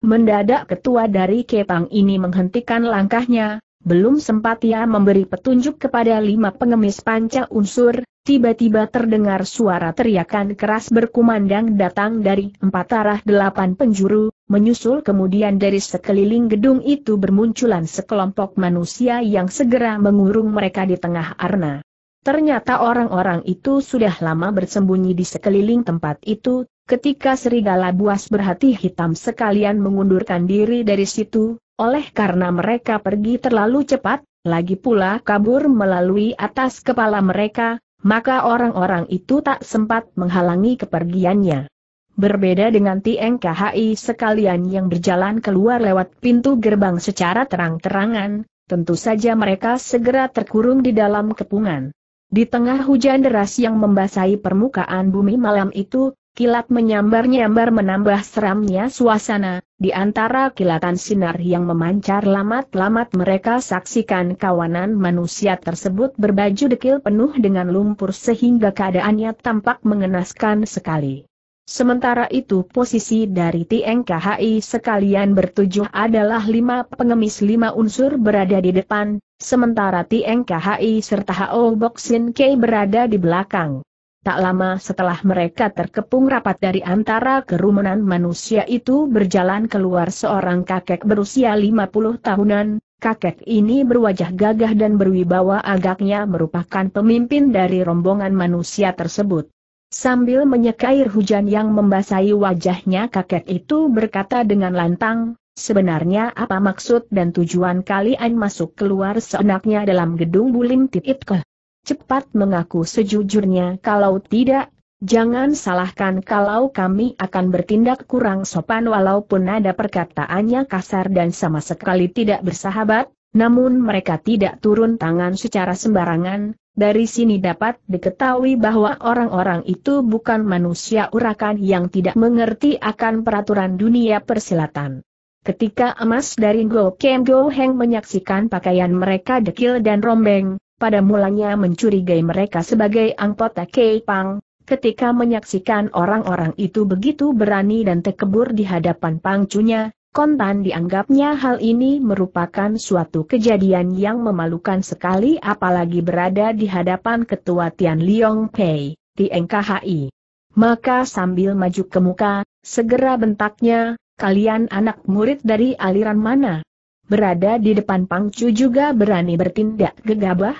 Mendadak ketua dari Kepang ini menghentikan langkahnya, belum sempat ia memberi petunjuk kepada lima pengemis panca unsur, tiba-tiba terdengar suara teriakan keras berkumandang datang dari empat arah delapan penjuru, menyusul kemudian dari sekeliling gedung itu bermunculan sekelompok manusia yang segera mengurung mereka di tengah arna. Ternyata orang-orang itu sudah lama bersembunyi di sekeliling tempat itu, ketika serigala buas berhati hitam sekalian mengundurkan diri dari situ, oleh karena mereka pergi terlalu cepat, lagi pula kabur melalui atas kepala mereka, maka orang-orang itu tak sempat menghalangi kepergiannya. Berbeda dengan Tieng KHI sekalian yang berjalan keluar lewat pintu gerbang secara terang-terangan, tentu saja mereka segera terkurung di dalam kepungan. Di tengah hujan deras yang membasahi permukaan bumi malam itu, kilat menyambar-nyambar menambah seramnya suasana, di antara kilatan sinar yang memancar lamat-lamat mereka saksikan kawanan manusia tersebut berbaju dekil penuh dengan lumpur sehingga keadaannya tampak mengenaskan sekali. Sementara itu posisi dari TNKHI sekalian bertujuh adalah lima pengemis lima unsur berada di depan, sementara TNKHI serta HO Boxin K berada di belakang. Tak lama setelah mereka terkepung rapat dari antara kerumunan manusia itu berjalan keluar seorang kakek berusia 50 tahunan, kakek ini berwajah gagah dan berwibawa agaknya merupakan pemimpin dari rombongan manusia tersebut. Sambil menyekair hujan yang membasahi wajahnya kakek itu berkata dengan lantang, sebenarnya apa maksud dan tujuan kalian masuk keluar seenaknya dalam gedung bulim ke? Cepat mengaku sejujurnya kalau tidak, jangan salahkan kalau kami akan bertindak kurang sopan walaupun ada perkataannya kasar dan sama sekali tidak bersahabat, namun mereka tidak turun tangan secara sembarangan, dari sini dapat diketahui bahwa orang-orang itu bukan manusia urakan yang tidak mengerti akan peraturan dunia persilatan. Ketika emas dari Go Kem Go Heng menyaksikan pakaian mereka dekil dan rombeng, pada mulanya mencurigai mereka sebagai anggota Kepang. ketika menyaksikan orang-orang itu begitu berani dan tekebur di hadapan pangcunya, Kontan dianggapnya hal ini merupakan suatu kejadian yang memalukan sekali apalagi berada di hadapan ketua Tian Liong Pei, di Maka sambil maju ke muka, segera bentaknya, kalian anak murid dari aliran mana? Berada di depan Pangcu juga berani bertindak gegabah?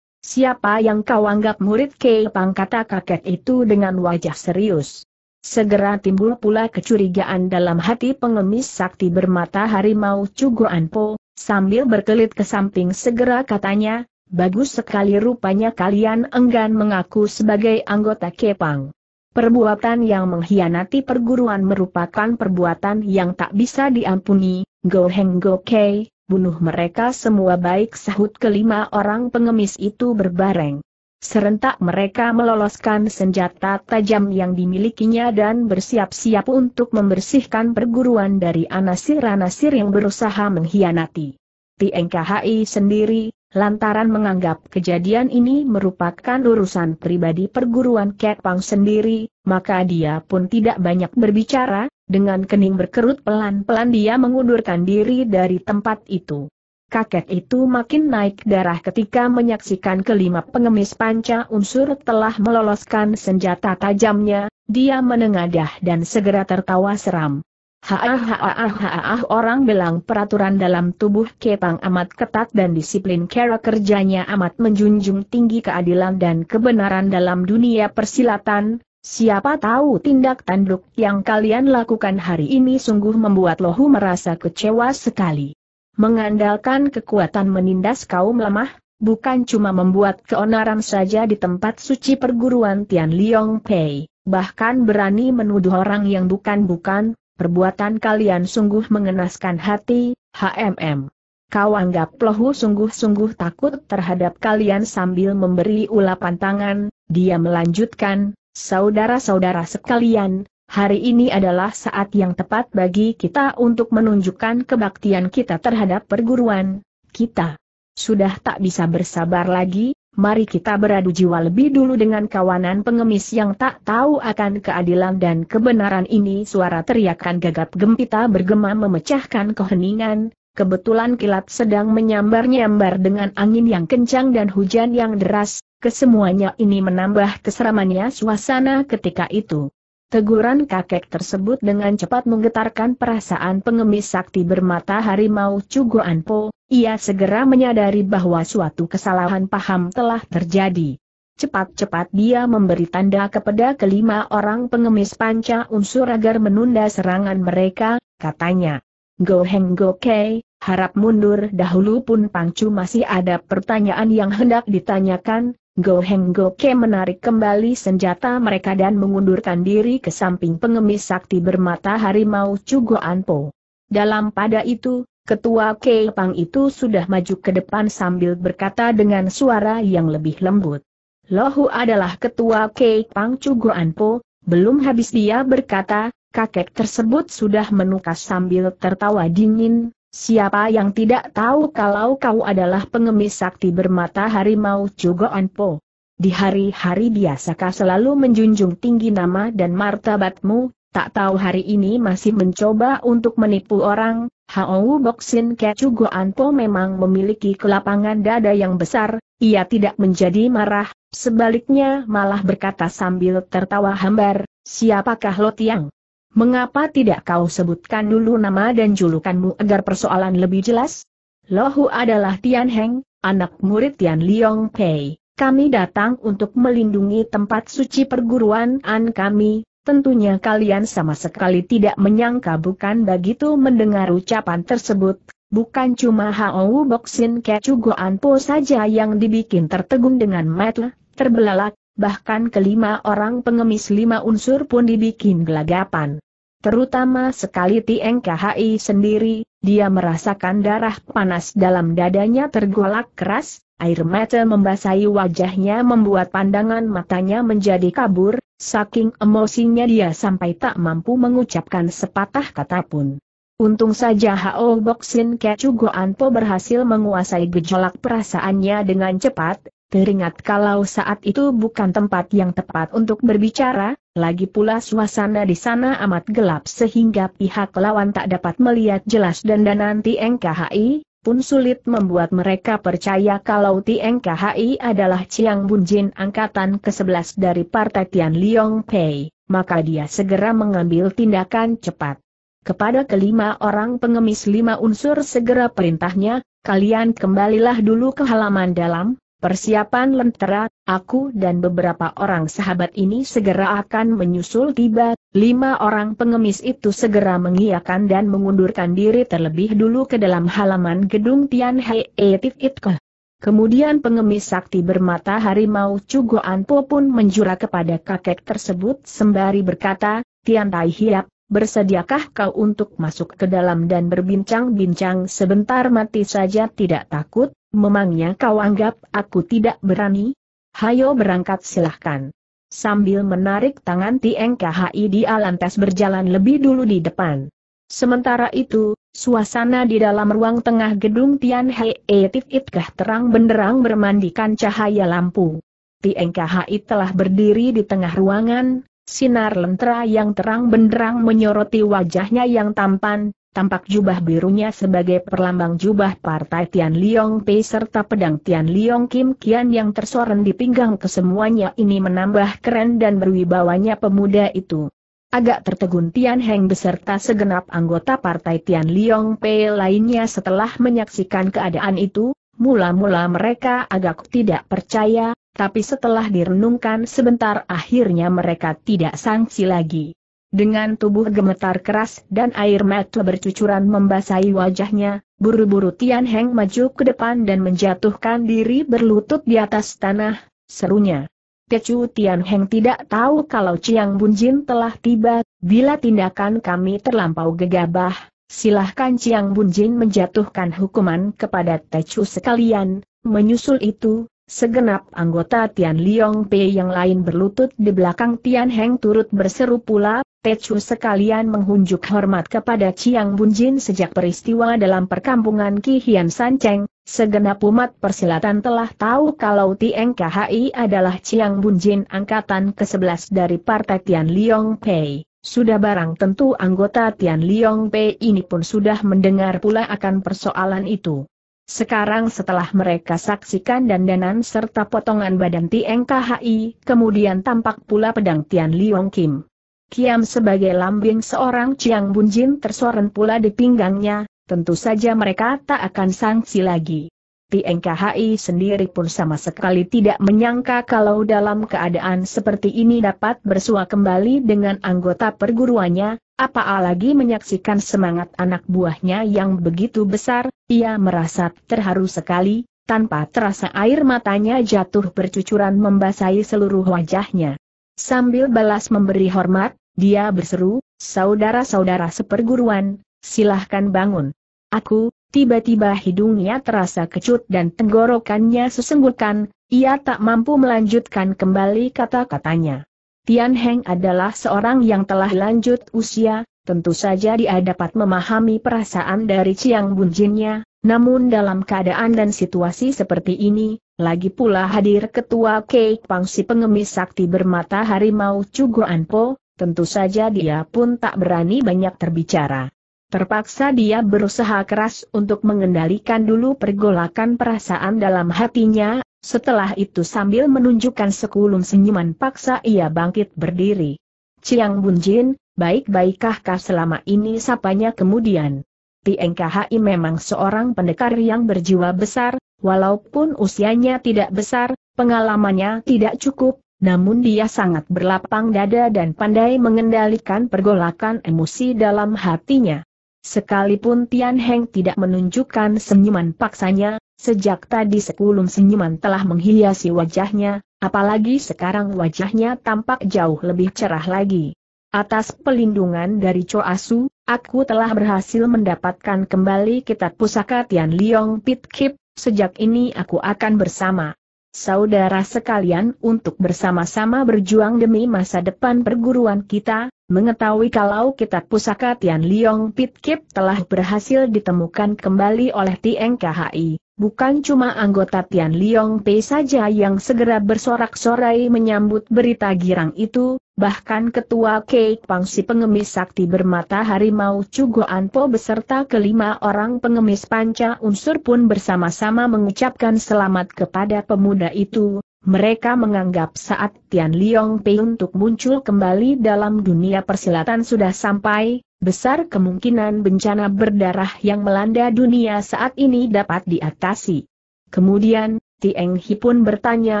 Siapa yang kau anggap murid Kei Pang kata kakek itu dengan wajah serius? Segera timbul pula kecurigaan dalam hati pengemis sakti bermata harimau Cuguan Po, sambil berkelit ke samping segera katanya, bagus sekali rupanya kalian enggan mengaku sebagai anggota Kepang. Perbuatan yang mengkhianati perguruan merupakan perbuatan yang tak bisa diampuni, Go Heng Go Kei, bunuh mereka semua baik sahut kelima orang pengemis itu berbareng. Serentak mereka meloloskan senjata tajam yang dimilikinya dan bersiap-siap untuk membersihkan perguruan dari anasir-anasir yang berusaha mengkhianati. TNKHI sendiri, lantaran menganggap kejadian ini merupakan urusan pribadi perguruan Kepang sendiri, maka dia pun tidak banyak berbicara, dengan kening berkerut pelan-pelan dia mengundurkan diri dari tempat itu. Kakek itu makin naik darah ketika menyaksikan kelima pengemis panca unsur telah meloloskan senjata tajamnya, dia menengadah dan segera tertawa seram. Haah orang bilang peraturan dalam tubuh Kepang amat ketat dan disiplin kera kerjanya amat menjunjung tinggi keadilan dan kebenaran dalam dunia persilatan, Siapa tahu tindak tanduk yang kalian lakukan hari ini sungguh membuat Lohu merasa kecewa sekali. Mengandalkan kekuatan menindas kaum lemah, bukan cuma membuat keonaran saja di tempat suci perguruan Tian Liong Pei, bahkan berani menuduh orang yang bukan-bukan, perbuatan kalian sungguh mengenaskan hati, HMM. Kau anggap Plohu sungguh-sungguh takut terhadap kalian sambil memberi ulapan tangan, dia melanjutkan, saudara-saudara sekalian, Hari ini adalah saat yang tepat bagi kita untuk menunjukkan kebaktian kita terhadap perguruan kita. Sudah tak bisa bersabar lagi, mari kita beradu jiwa lebih dulu dengan kawanan pengemis yang tak tahu akan keadilan dan kebenaran ini. Suara teriakan gagap gempita bergema memecahkan keheningan, kebetulan kilat sedang menyambar-nyambar dengan angin yang kencang dan hujan yang deras, kesemuanya ini menambah keseramannya suasana ketika itu. Teguran kakek tersebut dengan cepat menggetarkan perasaan pengemis sakti bermata harimau Cugo Po, ia segera menyadari bahwa suatu kesalahan paham telah terjadi. Cepat-cepat dia memberi tanda kepada kelima orang pengemis panca unsur agar menunda serangan mereka, katanya. Go Heng Go Kei, harap mundur dahulu pun Pangcu masih ada pertanyaan yang hendak ditanyakan, Go Heng Go Ke menarik kembali senjata mereka dan mengundurkan diri ke samping pengemis sakti bermata harimau Chugo Anpo. Dalam pada itu, ketua Keipang itu sudah maju ke depan sambil berkata dengan suara yang lebih lembut. Lohu adalah ketua Keipang Chugo Anpo, belum habis dia berkata, kakek tersebut sudah menukas sambil tertawa dingin, Siapa yang tidak tahu kalau kau adalah pengemis sakti bermata harimau juga anpo. Di hari-hari biasa kau selalu menjunjung tinggi nama dan martabatmu, tak tahu hari ini masih mencoba untuk menipu orang, Hao Boxin Kecu anpo memang memiliki kelapangan dada yang besar, ia tidak menjadi marah, sebaliknya malah berkata sambil tertawa hambar, siapakah Lo Tiang? Mengapa tidak kau sebutkan dulu nama dan julukanmu agar persoalan lebih jelas? Lohu adalah Tian Heng, anak murid Tian Liong Pei. Kami datang untuk melindungi tempat suci perguruan An kami, tentunya kalian sama sekali tidak menyangka bukan begitu mendengar ucapan tersebut, bukan cuma Hao Boxin Kecu Po saja yang dibikin tertegun dengan metel, terbelalak, bahkan kelima orang pengemis lima unsur pun dibikin gelagapan terutama sekali Tieng KHI sendiri, dia merasakan darah panas dalam dadanya tergolak keras, air mata membasahi wajahnya membuat pandangan matanya menjadi kabur, saking emosinya dia sampai tak mampu mengucapkan sepatah kata pun. Untung saja Hao Boxin Kecu Goanpo berhasil menguasai gejolak perasaannya dengan cepat, teringat kalau saat itu bukan tempat yang tepat untuk berbicara, lagi pula suasana di sana amat gelap sehingga pihak lawan tak dapat melihat jelas dan nanti NKHI pun sulit membuat mereka percaya kalau TNKHI adalah Chiang Bunjin angkatan ke-11 dari Partai Tian Liong Pei, maka dia segera mengambil tindakan cepat. Kepada kelima orang pengemis lima unsur segera perintahnya, kalian kembalilah dulu ke halaman dalam, Persiapan lentera, aku dan beberapa orang sahabat ini segera akan menyusul tiba, lima orang pengemis itu segera mengiakan dan mengundurkan diri terlebih dulu ke dalam halaman gedung Tian Hei Etif Itko. Kemudian pengemis sakti bermata harimau Cugo Anpo pun menjura kepada kakek tersebut sembari berkata, Tian Tai Hiap, bersediakah kau untuk masuk ke dalam dan berbincang-bincang sebentar mati saja tidak takut? Memangnya kau anggap aku tidak berani? Hayo berangkat silahkan. Sambil menarik tangan TNKHI KHI dia lantas berjalan lebih dulu di depan. Sementara itu, suasana di dalam ruang tengah gedung Tian Hei Tif Itkah terang benderang bermandikan cahaya lampu. TNKHI telah berdiri di tengah ruangan, sinar lentera yang terang benderang menyoroti wajahnya yang tampan, tampak jubah birunya sebagai perlambang jubah partai Tian Liong Pei serta pedang Tian Liong Kim Kian yang tersorong di pinggang kesemuanya ini menambah keren dan berwibawanya pemuda itu. Agak tertegun Tian Heng beserta segenap anggota partai Tian Liong Pei lainnya setelah menyaksikan keadaan itu, mula-mula mereka agak tidak percaya, tapi setelah direnungkan sebentar akhirnya mereka tidak sangsi lagi. Dengan tubuh gemetar keras dan air mata bercucuran membasahi wajahnya, buru-buru Tian Heng maju ke depan dan menjatuhkan diri berlutut di atas tanah, serunya. Tecu Tian Heng tidak tahu kalau Chiang Bunjin telah tiba, bila tindakan kami terlampau gegabah, silahkan Chiang Bunjin menjatuhkan hukuman kepada Tecu sekalian, menyusul itu, Segenap anggota Tian Liong Pei yang lain berlutut di belakang Tian Heng turut berseru pula, Techu sekalian menghunjuk hormat kepada Chiang Jin sejak peristiwa dalam perkampungan Ki Hian San Cheng, segenap umat persilatan telah tahu kalau Tieng KHI adalah Chiang Jin angkatan ke-11 dari partai Tian Liong Pei. Sudah barang tentu anggota Tian Liong Pei ini pun sudah mendengar pula akan persoalan itu. Sekarang setelah mereka saksikan dandanan serta potongan badan Tieng KHI, kemudian tampak pula pedang Tian Liong Kim. Kiam sebagai lambing seorang Chiang Bunjin tersorent pula di pinggangnya, tentu saja mereka tak akan sangsi lagi. PNKHI sendiri pun sama sekali tidak menyangka kalau dalam keadaan seperti ini dapat bersua kembali dengan anggota perguruannya, apalagi menyaksikan semangat anak buahnya yang begitu besar, ia merasa terharu sekali, tanpa terasa air matanya jatuh bercucuran membasahi seluruh wajahnya. Sambil balas memberi hormat, dia berseru, saudara-saudara seperguruan, silahkan bangun. Aku, Tiba-tiba hidungnya terasa kecut dan tenggorokannya sesenggukan, ia tak mampu melanjutkan kembali kata-katanya. Tian Heng adalah seorang yang telah lanjut usia, tentu saja dia dapat memahami perasaan dari Chiang Bunjinnya, namun dalam keadaan dan situasi seperti ini, lagi pula hadir ketua Kei Pangsi pengemis sakti bermata harimau Cugo Anpo, tentu saja dia pun tak berani banyak terbicara. Terpaksa dia berusaha keras untuk mengendalikan dulu pergolakan perasaan dalam hatinya, setelah itu sambil menunjukkan sekulum senyuman paksa ia bangkit berdiri. Ciang Bunjin, baik-baikkahkah baikkah selama ini sapanya kemudian. PNKHI memang seorang pendekar yang berjiwa besar, walaupun usianya tidak besar, pengalamannya tidak cukup, namun dia sangat berlapang dada dan pandai mengendalikan pergolakan emosi dalam hatinya. Sekalipun Tian Heng tidak menunjukkan senyuman paksanya, sejak tadi sekulum senyuman telah menghiasi wajahnya, apalagi sekarang wajahnya tampak jauh lebih cerah lagi. Atas pelindungan dari Su, aku telah berhasil mendapatkan kembali kitab pusaka Tian Liong Pit Kip, sejak ini aku akan bersama saudara sekalian untuk bersama-sama berjuang demi masa depan perguruan kita, mengetahui kalau kitab pusaka Tian Liong Pit Kip telah berhasil ditemukan kembali oleh TNKHI. Bukan cuma anggota Tian Liong Pei saja yang segera bersorak-sorai menyambut berita girang itu, Bahkan ketua Kei Pangsi pengemis sakti bermata harimau Chugo Anpo beserta kelima orang pengemis panca unsur pun bersama-sama mengucapkan selamat kepada pemuda itu, mereka menganggap saat Tian Liong Pei untuk muncul kembali dalam dunia persilatan sudah sampai, besar kemungkinan bencana berdarah yang melanda dunia saat ini dapat diatasi. Kemudian, Tieng Hi pun bertanya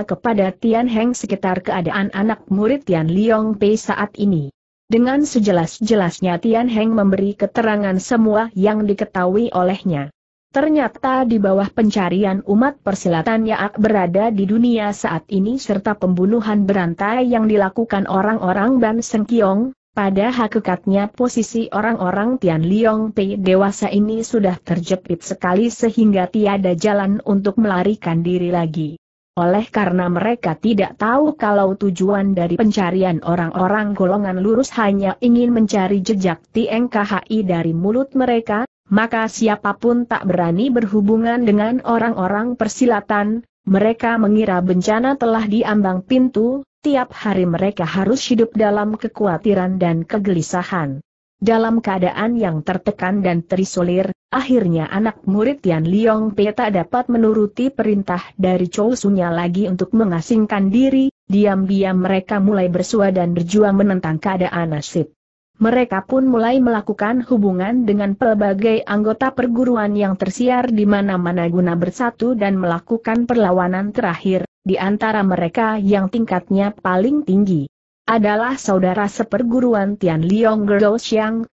kepada Tian Heng sekitar keadaan anak murid Tian Liong Pei saat ini. Dengan sejelas-jelasnya Tian Heng memberi keterangan semua yang diketahui olehnya. Ternyata di bawah pencarian umat persilatan Yaak berada di dunia saat ini serta pembunuhan berantai yang dilakukan orang-orang Ban Sengkiong, pada hakikatnya posisi orang-orang Tian Liong Pei dewasa ini sudah terjepit sekali sehingga tiada jalan untuk melarikan diri lagi. Oleh karena mereka tidak tahu kalau tujuan dari pencarian orang-orang golongan lurus hanya ingin mencari jejak TNKHI dari mulut mereka, maka siapapun tak berani berhubungan dengan orang-orang persilatan, mereka mengira bencana telah diambang pintu, setiap hari mereka harus hidup dalam kekhawatiran dan kegelisahan. Dalam keadaan yang tertekan dan terisolir, akhirnya anak murid Tian Liong Pei tak dapat menuruti perintah dari Chou Sunya lagi untuk mengasingkan diri, diam-diam mereka mulai bersua dan berjuang menentang keadaan nasib. Mereka pun mulai melakukan hubungan dengan pelbagai anggota perguruan yang tersiar di mana-mana guna bersatu dan melakukan perlawanan terakhir, di antara mereka yang tingkatnya paling tinggi adalah saudara seperguruan Tian Liong Gerdo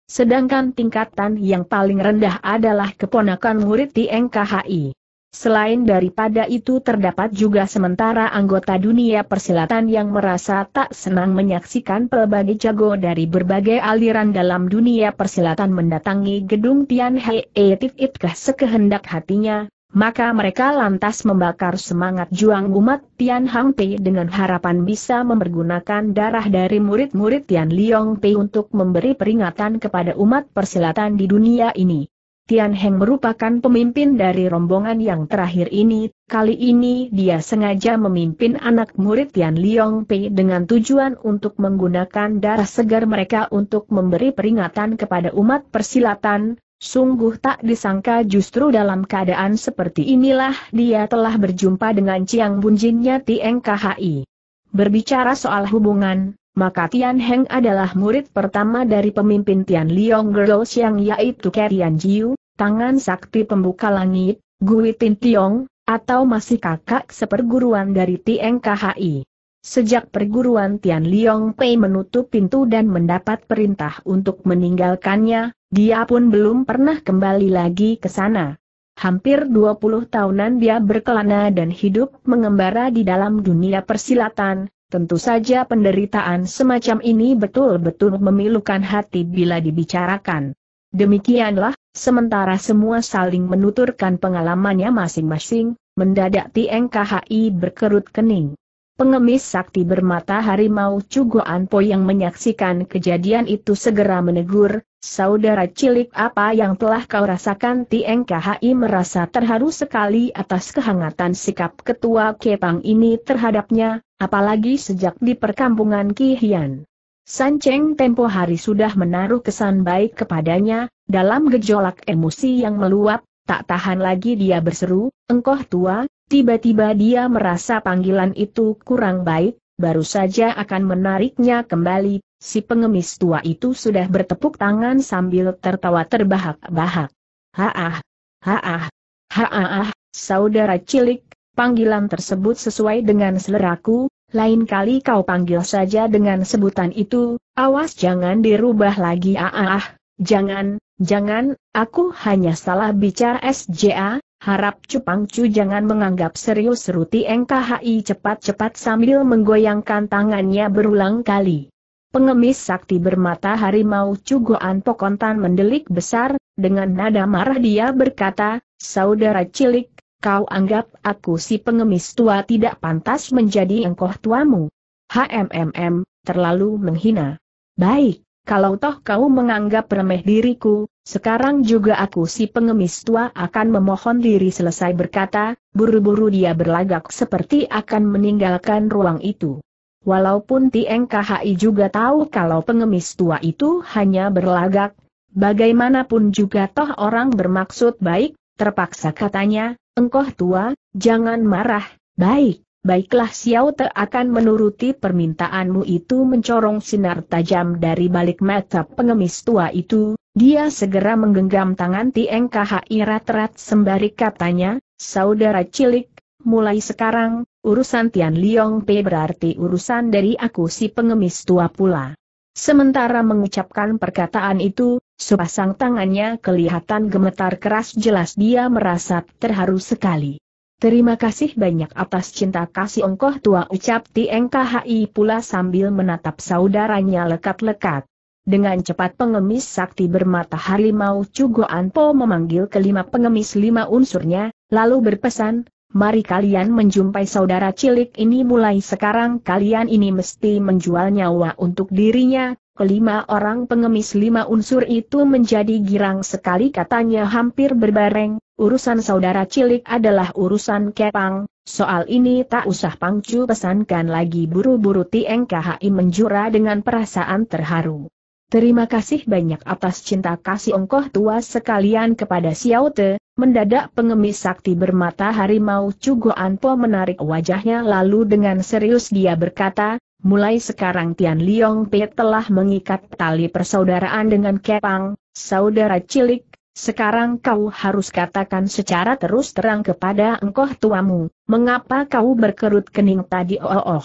sedangkan tingkatan yang paling rendah adalah keponakan murid di NKHI. Selain daripada itu terdapat juga sementara anggota dunia persilatan yang merasa tak senang menyaksikan pelbagai jago dari berbagai aliran dalam dunia persilatan mendatangi gedung Tian Hei Titkah sekehendak hatinya, maka mereka lantas membakar semangat juang umat Tian Hang Pei dengan harapan bisa mempergunakan darah dari murid-murid Tian Liong Pei untuk memberi peringatan kepada umat persilatan di dunia ini. Tian Heng merupakan pemimpin dari rombongan yang terakhir ini, kali ini dia sengaja memimpin anak murid Tian Liong Pei dengan tujuan untuk menggunakan darah segar mereka untuk memberi peringatan kepada umat persilatan, Sungguh tak disangka justru dalam keadaan seperti inilah dia telah berjumpa dengan ciang Bunjinnya Tieng KHI. Berbicara soal hubungan, maka Tian Heng adalah murid pertama dari pemimpin Tian Liong Girls yang yaitu Kerian Jiu, tangan sakti pembuka langit, Gui Tin Tiong, atau masih kakak seperguruan dari Tieng KHI. Sejak perguruan Tian Liong Pei menutup pintu dan mendapat perintah untuk meninggalkannya, dia pun belum pernah kembali lagi ke sana. Hampir 20 tahunan dia berkelana dan hidup mengembara di dalam dunia persilatan, tentu saja penderitaan semacam ini betul-betul memilukan hati bila dibicarakan. Demikianlah, sementara semua saling menuturkan pengalamannya masing-masing, mendadak Tiengkahi berkerut kening. Pengemis sakti bermata harimau Cugo Po yang menyaksikan kejadian itu segera menegur, saudara cilik apa yang telah kau rasakan Tieng merasa terharu sekali atas kehangatan sikap ketua Kepang ini terhadapnya, apalagi sejak di perkampungan Kihian. San Cheng tempo hari sudah menaruh kesan baik kepadanya, dalam gejolak emosi yang meluap, Tak tahan lagi dia berseru, engkau tua, tiba-tiba dia merasa panggilan itu kurang baik, baru saja akan menariknya kembali, si pengemis tua itu sudah bertepuk tangan sambil tertawa terbahak-bahak. Haah, haah, haah, saudara cilik, panggilan tersebut sesuai dengan seleraku, lain kali kau panggil saja dengan sebutan itu, awas jangan dirubah lagi aah. Jangan, jangan, aku hanya salah bicara SJA, harap Cupang Cu jangan menganggap serius Ruti NKHI cepat-cepat sambil menggoyangkan tangannya berulang kali. Pengemis sakti bermata harimau Goan Pokontan mendelik besar, dengan nada marah dia berkata, Saudara cilik, kau anggap aku si pengemis tua tidak pantas menjadi engkoh tuamu. HMMM, terlalu menghina. Baik, kalau toh kau menganggap remeh diriku, sekarang juga aku si pengemis tua akan memohon diri selesai berkata, buru-buru dia berlagak seperti akan meninggalkan ruang itu. Walaupun TNKHI juga tahu kalau pengemis tua itu hanya berlagak, bagaimanapun juga toh orang bermaksud baik, terpaksa katanya, engkau tua, jangan marah, baik. Baiklah Xiao Te akan menuruti permintaanmu itu mencorong sinar tajam dari balik mata pengemis tua itu, dia segera menggenggam tangan Tieng KHI rat-rat sembari katanya, saudara cilik, mulai sekarang, urusan Tian Liong Pei berarti urusan dari aku si pengemis tua pula. Sementara mengucapkan perkataan itu, sepasang tangannya kelihatan gemetar keras jelas dia merasa terharu sekali. Terima kasih banyak atas cinta kasih ongkoh tua ucap TNKHI pula sambil menatap saudaranya lekat-lekat. Dengan cepat pengemis sakti bermata harimau Cugo Anpo memanggil kelima pengemis lima unsurnya, lalu berpesan, mari kalian menjumpai saudara cilik ini mulai sekarang kalian ini mesti menjual nyawa untuk dirinya, Kelima orang pengemis lima unsur itu menjadi girang sekali katanya hampir berbareng, urusan saudara cilik adalah urusan kepang, soal ini tak usah pangcu pesankan lagi buru-buru Tieng KHI menjura dengan perasaan terharu. Terima kasih banyak atas cinta kasih ongkoh tua sekalian kepada Xiao Te, mendadak pengemis sakti bermata harimau Cugo Anpo menarik wajahnya lalu dengan serius dia berkata, mulai sekarang Tian Liong Pe telah mengikat tali persaudaraan dengan Kepang, saudara cilik sekarang kau harus katakan secara terus terang kepada engkau tuamu, mengapa kau berkerut kening tadi oh oh.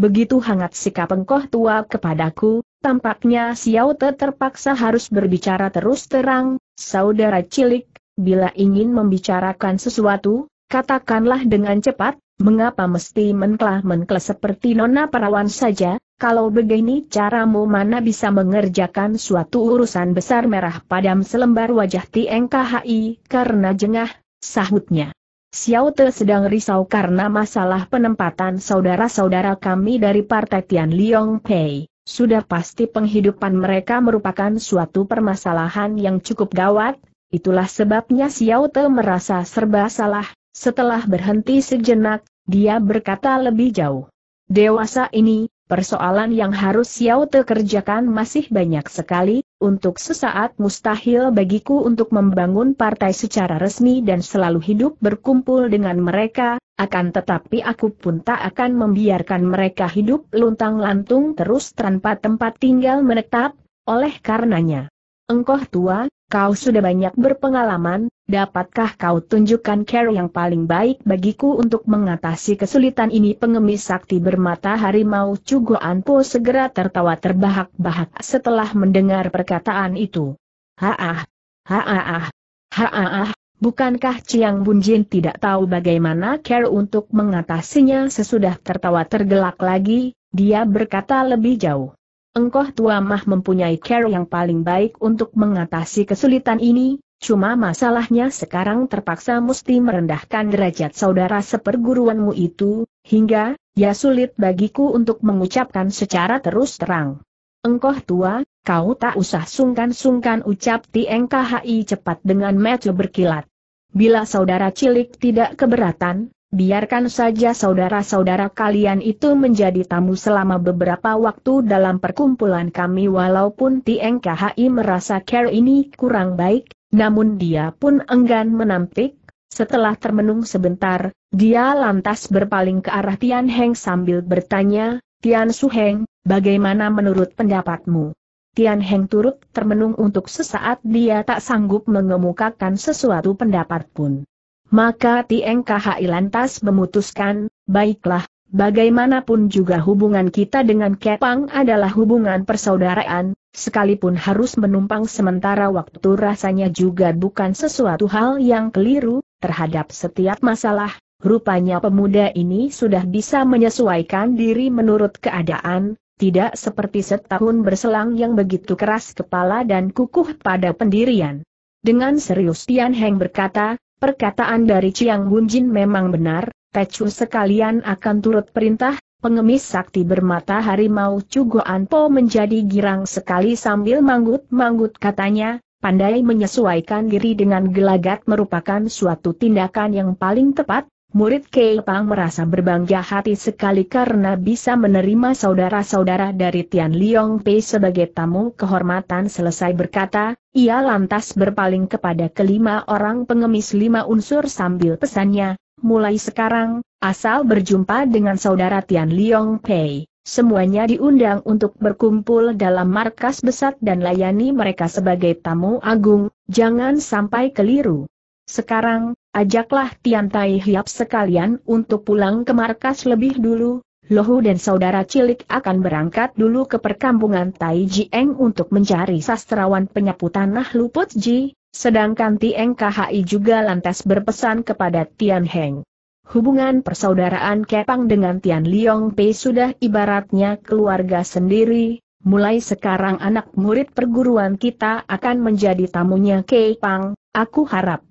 Begitu hangat sikap engkau tua kepadaku, tampaknya Xiao Te terpaksa harus berbicara terus terang, saudara cilik, bila ingin membicarakan sesuatu, katakanlah dengan cepat, mengapa mesti mentlah menklah seperti nona perawan saja, kalau begini caramu mana bisa mengerjakan suatu urusan besar merah padam selembar wajah TNKHI karena jengah, sahutnya. Xiao Te sedang risau karena masalah penempatan saudara-saudara kami dari Partai Tian Liong Pei. Sudah pasti penghidupan mereka merupakan suatu permasalahan yang cukup gawat, itulah sebabnya Xiao Te merasa serba salah. Setelah berhenti sejenak, dia berkata lebih jauh. Dewasa ini, Persoalan yang harus Xiao Te kerjakan masih banyak sekali, untuk sesaat mustahil bagiku untuk membangun partai secara resmi dan selalu hidup berkumpul dengan mereka, akan tetapi aku pun tak akan membiarkan mereka hidup luntang-lantung terus tanpa tempat tinggal menetap, oleh karenanya. Engkau tua, Kau sudah banyak berpengalaman, dapatkah kau tunjukkan cara yang paling baik bagiku untuk mengatasi kesulitan ini pengemis sakti bermata harimau Cuguan Po segera tertawa terbahak-bahak setelah mendengar perkataan itu. Haah, haah, haah, bukankah Ciang Bunjin tidak tahu bagaimana cara untuk mengatasinya sesudah tertawa tergelak lagi, dia berkata lebih jauh engkau tua mah mempunyai cara yang paling baik untuk mengatasi kesulitan ini, cuma masalahnya sekarang terpaksa mesti merendahkan derajat saudara seperguruanmu itu, hingga, ya sulit bagiku untuk mengucapkan secara terus terang. Engkau tua, kau tak usah sungkan-sungkan ucap TNKHI cepat dengan metu berkilat. Bila saudara cilik tidak keberatan, biarkan saja saudara-saudara kalian itu menjadi tamu selama beberapa waktu dalam perkumpulan kami walaupun TNKHI merasa care ini kurang baik, namun dia pun enggan menampik, setelah termenung sebentar, dia lantas berpaling ke arah Tian Heng sambil bertanya, Tian Su Heng, bagaimana menurut pendapatmu? Tian Heng turut termenung untuk sesaat dia tak sanggup mengemukakan sesuatu pendapat pun. Maka Tieng KHI lantas memutuskan, baiklah, bagaimanapun juga hubungan kita dengan Kepang adalah hubungan persaudaraan, sekalipun harus menumpang sementara waktu rasanya juga bukan sesuatu hal yang keliru, terhadap setiap masalah, rupanya pemuda ini sudah bisa menyesuaikan diri menurut keadaan, tidak seperti setahun berselang yang begitu keras kepala dan kukuh pada pendirian. Dengan serius Tian Heng berkata, Perkataan dari Chiang Bunjin memang benar, Pecu sekalian akan turut perintah, pengemis sakti bermata harimau Cugo anpo menjadi girang sekali sambil manggut-manggut katanya, pandai menyesuaikan diri dengan gelagat merupakan suatu tindakan yang paling tepat, Murid Kei Pang merasa berbangga hati sekali karena bisa menerima saudara-saudara dari Tian Liong Pei sebagai tamu kehormatan selesai berkata, ia lantas berpaling kepada kelima orang pengemis lima unsur sambil pesannya, mulai sekarang, asal berjumpa dengan saudara Tian Liong Pei. Semuanya diundang untuk berkumpul dalam markas besar dan layani mereka sebagai tamu agung, jangan sampai keliru. Sekarang, ajaklah Tian Tai Hiap sekalian untuk pulang ke markas lebih dulu, Lohu dan saudara cilik akan berangkat dulu ke perkampungan Tai Jieng untuk mencari sastrawan penyapu tanah Luput Ji, sedangkan Tieng KHI juga lantas berpesan kepada Tian Heng. Hubungan persaudaraan Kepang dengan Tian Liong Pei sudah ibaratnya keluarga sendiri, mulai sekarang anak murid perguruan kita akan menjadi tamunya Kepang, aku harap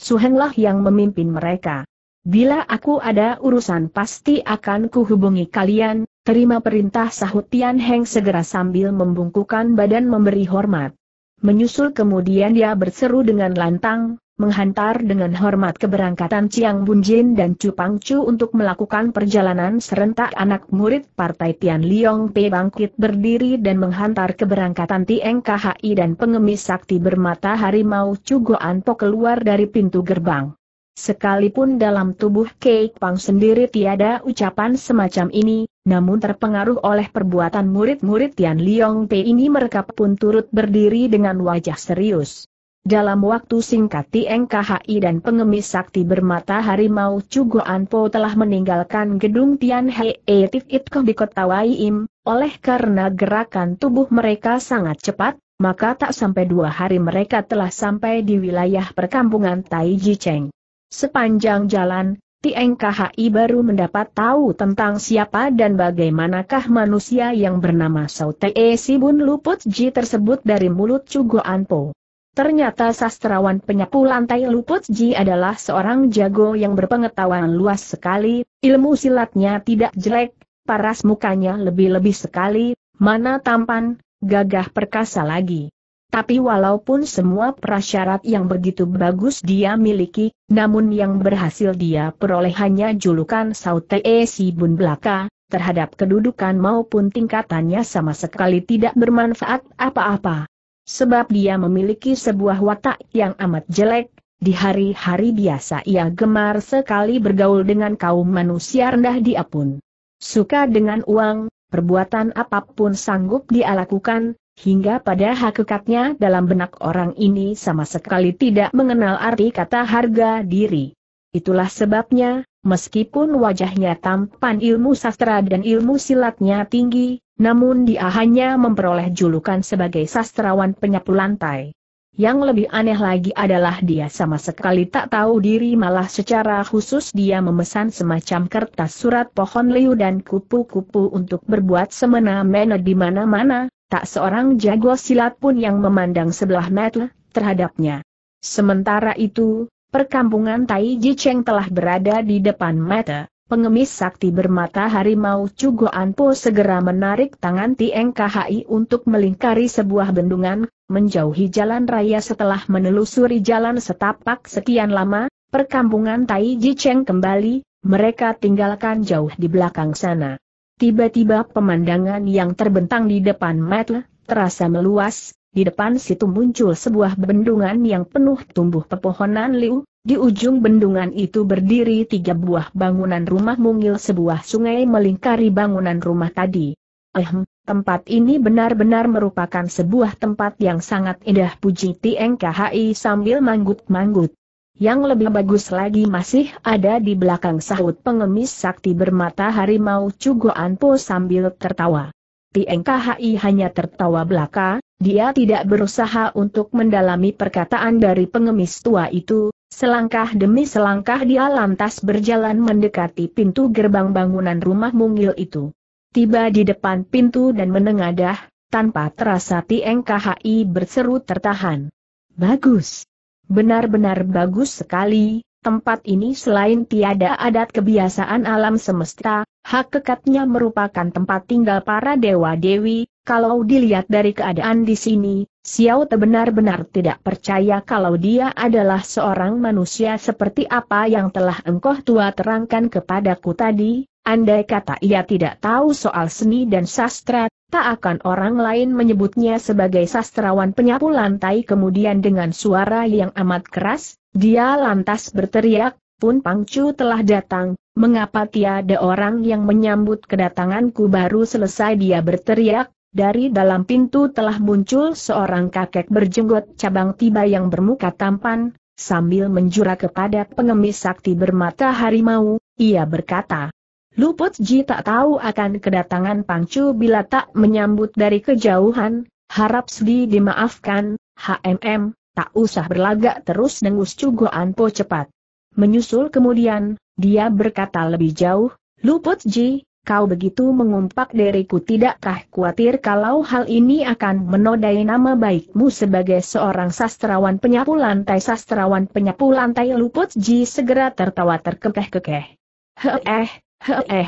Suhenlah yang memimpin mereka. Bila aku ada urusan pasti akan kuhubungi kalian, terima perintah sahut Tian Heng segera sambil membungkukan badan memberi hormat. Menyusul kemudian dia berseru dengan lantang, menghantar dengan hormat keberangkatan Chiang Bunjin dan Chu Chu untuk melakukan perjalanan serentak anak murid Partai Tian Liong Pe bangkit berdiri dan menghantar keberangkatan Tieng KHI dan pengemis sakti bermata harimau Chu Po keluar dari pintu gerbang. Sekalipun dalam tubuh Kei Pang sendiri tiada ucapan semacam ini, namun terpengaruh oleh perbuatan murid-murid Tian Liong Pe ini mereka pun turut berdiri dengan wajah serius. Dalam waktu singkat Tieng KHI dan pengemis sakti bermata harimau Chugo Anpo telah meninggalkan gedung Tian Hei e Tit Itkoh di kota Im, oleh karena gerakan tubuh mereka sangat cepat, maka tak sampai dua hari mereka telah sampai di wilayah perkampungan Tai Ji Cheng. Sepanjang jalan, Tieng KHI baru mendapat tahu tentang siapa dan bagaimanakah manusia yang bernama Si e Sibun Luput Ji tersebut dari mulut Chugo Anpo. Ternyata sastrawan penyapu lantai Luput Ji adalah seorang jago yang berpengetahuan luas sekali, ilmu silatnya tidak jelek, paras mukanya lebih-lebih sekali, mana tampan, gagah perkasa lagi. Tapi walaupun semua prasyarat yang begitu bagus dia miliki, namun yang berhasil dia peroleh hanya julukan Saute Si Bun Belaka, terhadap kedudukan maupun tingkatannya sama sekali tidak bermanfaat apa-apa sebab dia memiliki sebuah watak yang amat jelek, di hari-hari biasa ia gemar sekali bergaul dengan kaum manusia rendah dia pun. Suka dengan uang, perbuatan apapun sanggup dia lakukan, hingga pada hakikatnya dalam benak orang ini sama sekali tidak mengenal arti kata harga diri. Itulah sebabnya, meskipun wajahnya tampan ilmu sastra dan ilmu silatnya tinggi, namun dia hanya memperoleh julukan sebagai sastrawan penyapu lantai. Yang lebih aneh lagi adalah dia sama sekali tak tahu diri malah secara khusus dia memesan semacam kertas surat pohon liu dan kupu-kupu untuk berbuat semena-mena di mana-mana, tak seorang jago silat pun yang memandang sebelah mata terhadapnya. Sementara itu, perkampungan Tai Ji Cheng telah berada di depan mata, Pengemis sakti bermata harimau Cugo Anpo segera menarik tangan Tieng KHI untuk melingkari sebuah bendungan, menjauhi jalan raya setelah menelusuri jalan setapak sekian lama, perkampungan Tai Cheng kembali, mereka tinggalkan jauh di belakang sana. Tiba-tiba pemandangan yang terbentang di depan Metle, terasa meluas, di depan situ muncul sebuah bendungan yang penuh tumbuh pepohonan liu, di ujung bendungan itu berdiri tiga buah bangunan rumah mungil sebuah sungai melingkari bangunan rumah tadi. Ehm, tempat ini benar-benar merupakan sebuah tempat yang sangat indah puji TNKHI sambil manggut-manggut. Yang lebih bagus lagi masih ada di belakang sahut pengemis sakti bermata harimau Cugo Anpo sambil tertawa. TNKHI hanya tertawa belaka, dia tidak berusaha untuk mendalami perkataan dari pengemis tua itu, Selangkah demi selangkah dia lantas berjalan mendekati pintu gerbang bangunan rumah mungil itu. Tiba di depan pintu dan menengadah, tanpa terasa TNKHI berseru tertahan. Bagus. Benar-benar bagus sekali, tempat ini selain tiada adat kebiasaan alam semesta, hak kekatnya merupakan tempat tinggal para dewa-dewi, kalau dilihat dari keadaan di sini, Xiao Te benar-benar tidak percaya kalau dia adalah seorang manusia seperti apa yang telah engkau tua terangkan kepadaku tadi, andai kata ia tidak tahu soal seni dan sastra, tak akan orang lain menyebutnya sebagai sastrawan penyapu lantai kemudian dengan suara yang amat keras, dia lantas berteriak, pun Pangcu telah datang, mengapa tiada orang yang menyambut kedatanganku baru selesai dia berteriak, dari dalam pintu telah muncul seorang kakek berjenggot cabang tiba yang bermuka tampan, sambil menjura kepada pengemis sakti bermata harimau, ia berkata, Luput Ji tak tahu akan kedatangan Pangcu bila tak menyambut dari kejauhan, harap sudi dimaafkan, HMM, tak usah berlagak terus nengus cugoan po cepat. Menyusul kemudian, dia berkata lebih jauh, Luput Ji, kau begitu mengumpak diriku tidakkah khawatir kalau hal ini akan menodai nama baikmu sebagai seorang sastrawan penyapu lantai sastrawan penyapu lantai luput ji segera tertawa terkekeh-kekeh. Heeh, heeh,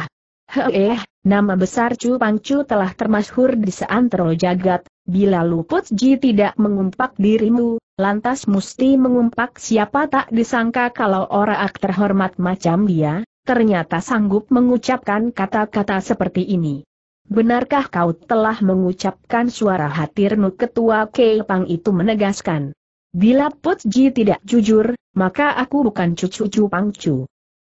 heeh, nama besar Chu Pangcu telah termasyhur di seantero jagat, bila luput ji tidak mengumpak dirimu, lantas mesti mengumpak siapa tak disangka kalau orang terhormat macam dia, ternyata sanggup mengucapkan kata-kata seperti ini. Benarkah kau telah mengucapkan suara hati Renu Ketua Keipang itu menegaskan. Bila Putji tidak jujur, maka aku bukan cucu cucu Pangcu.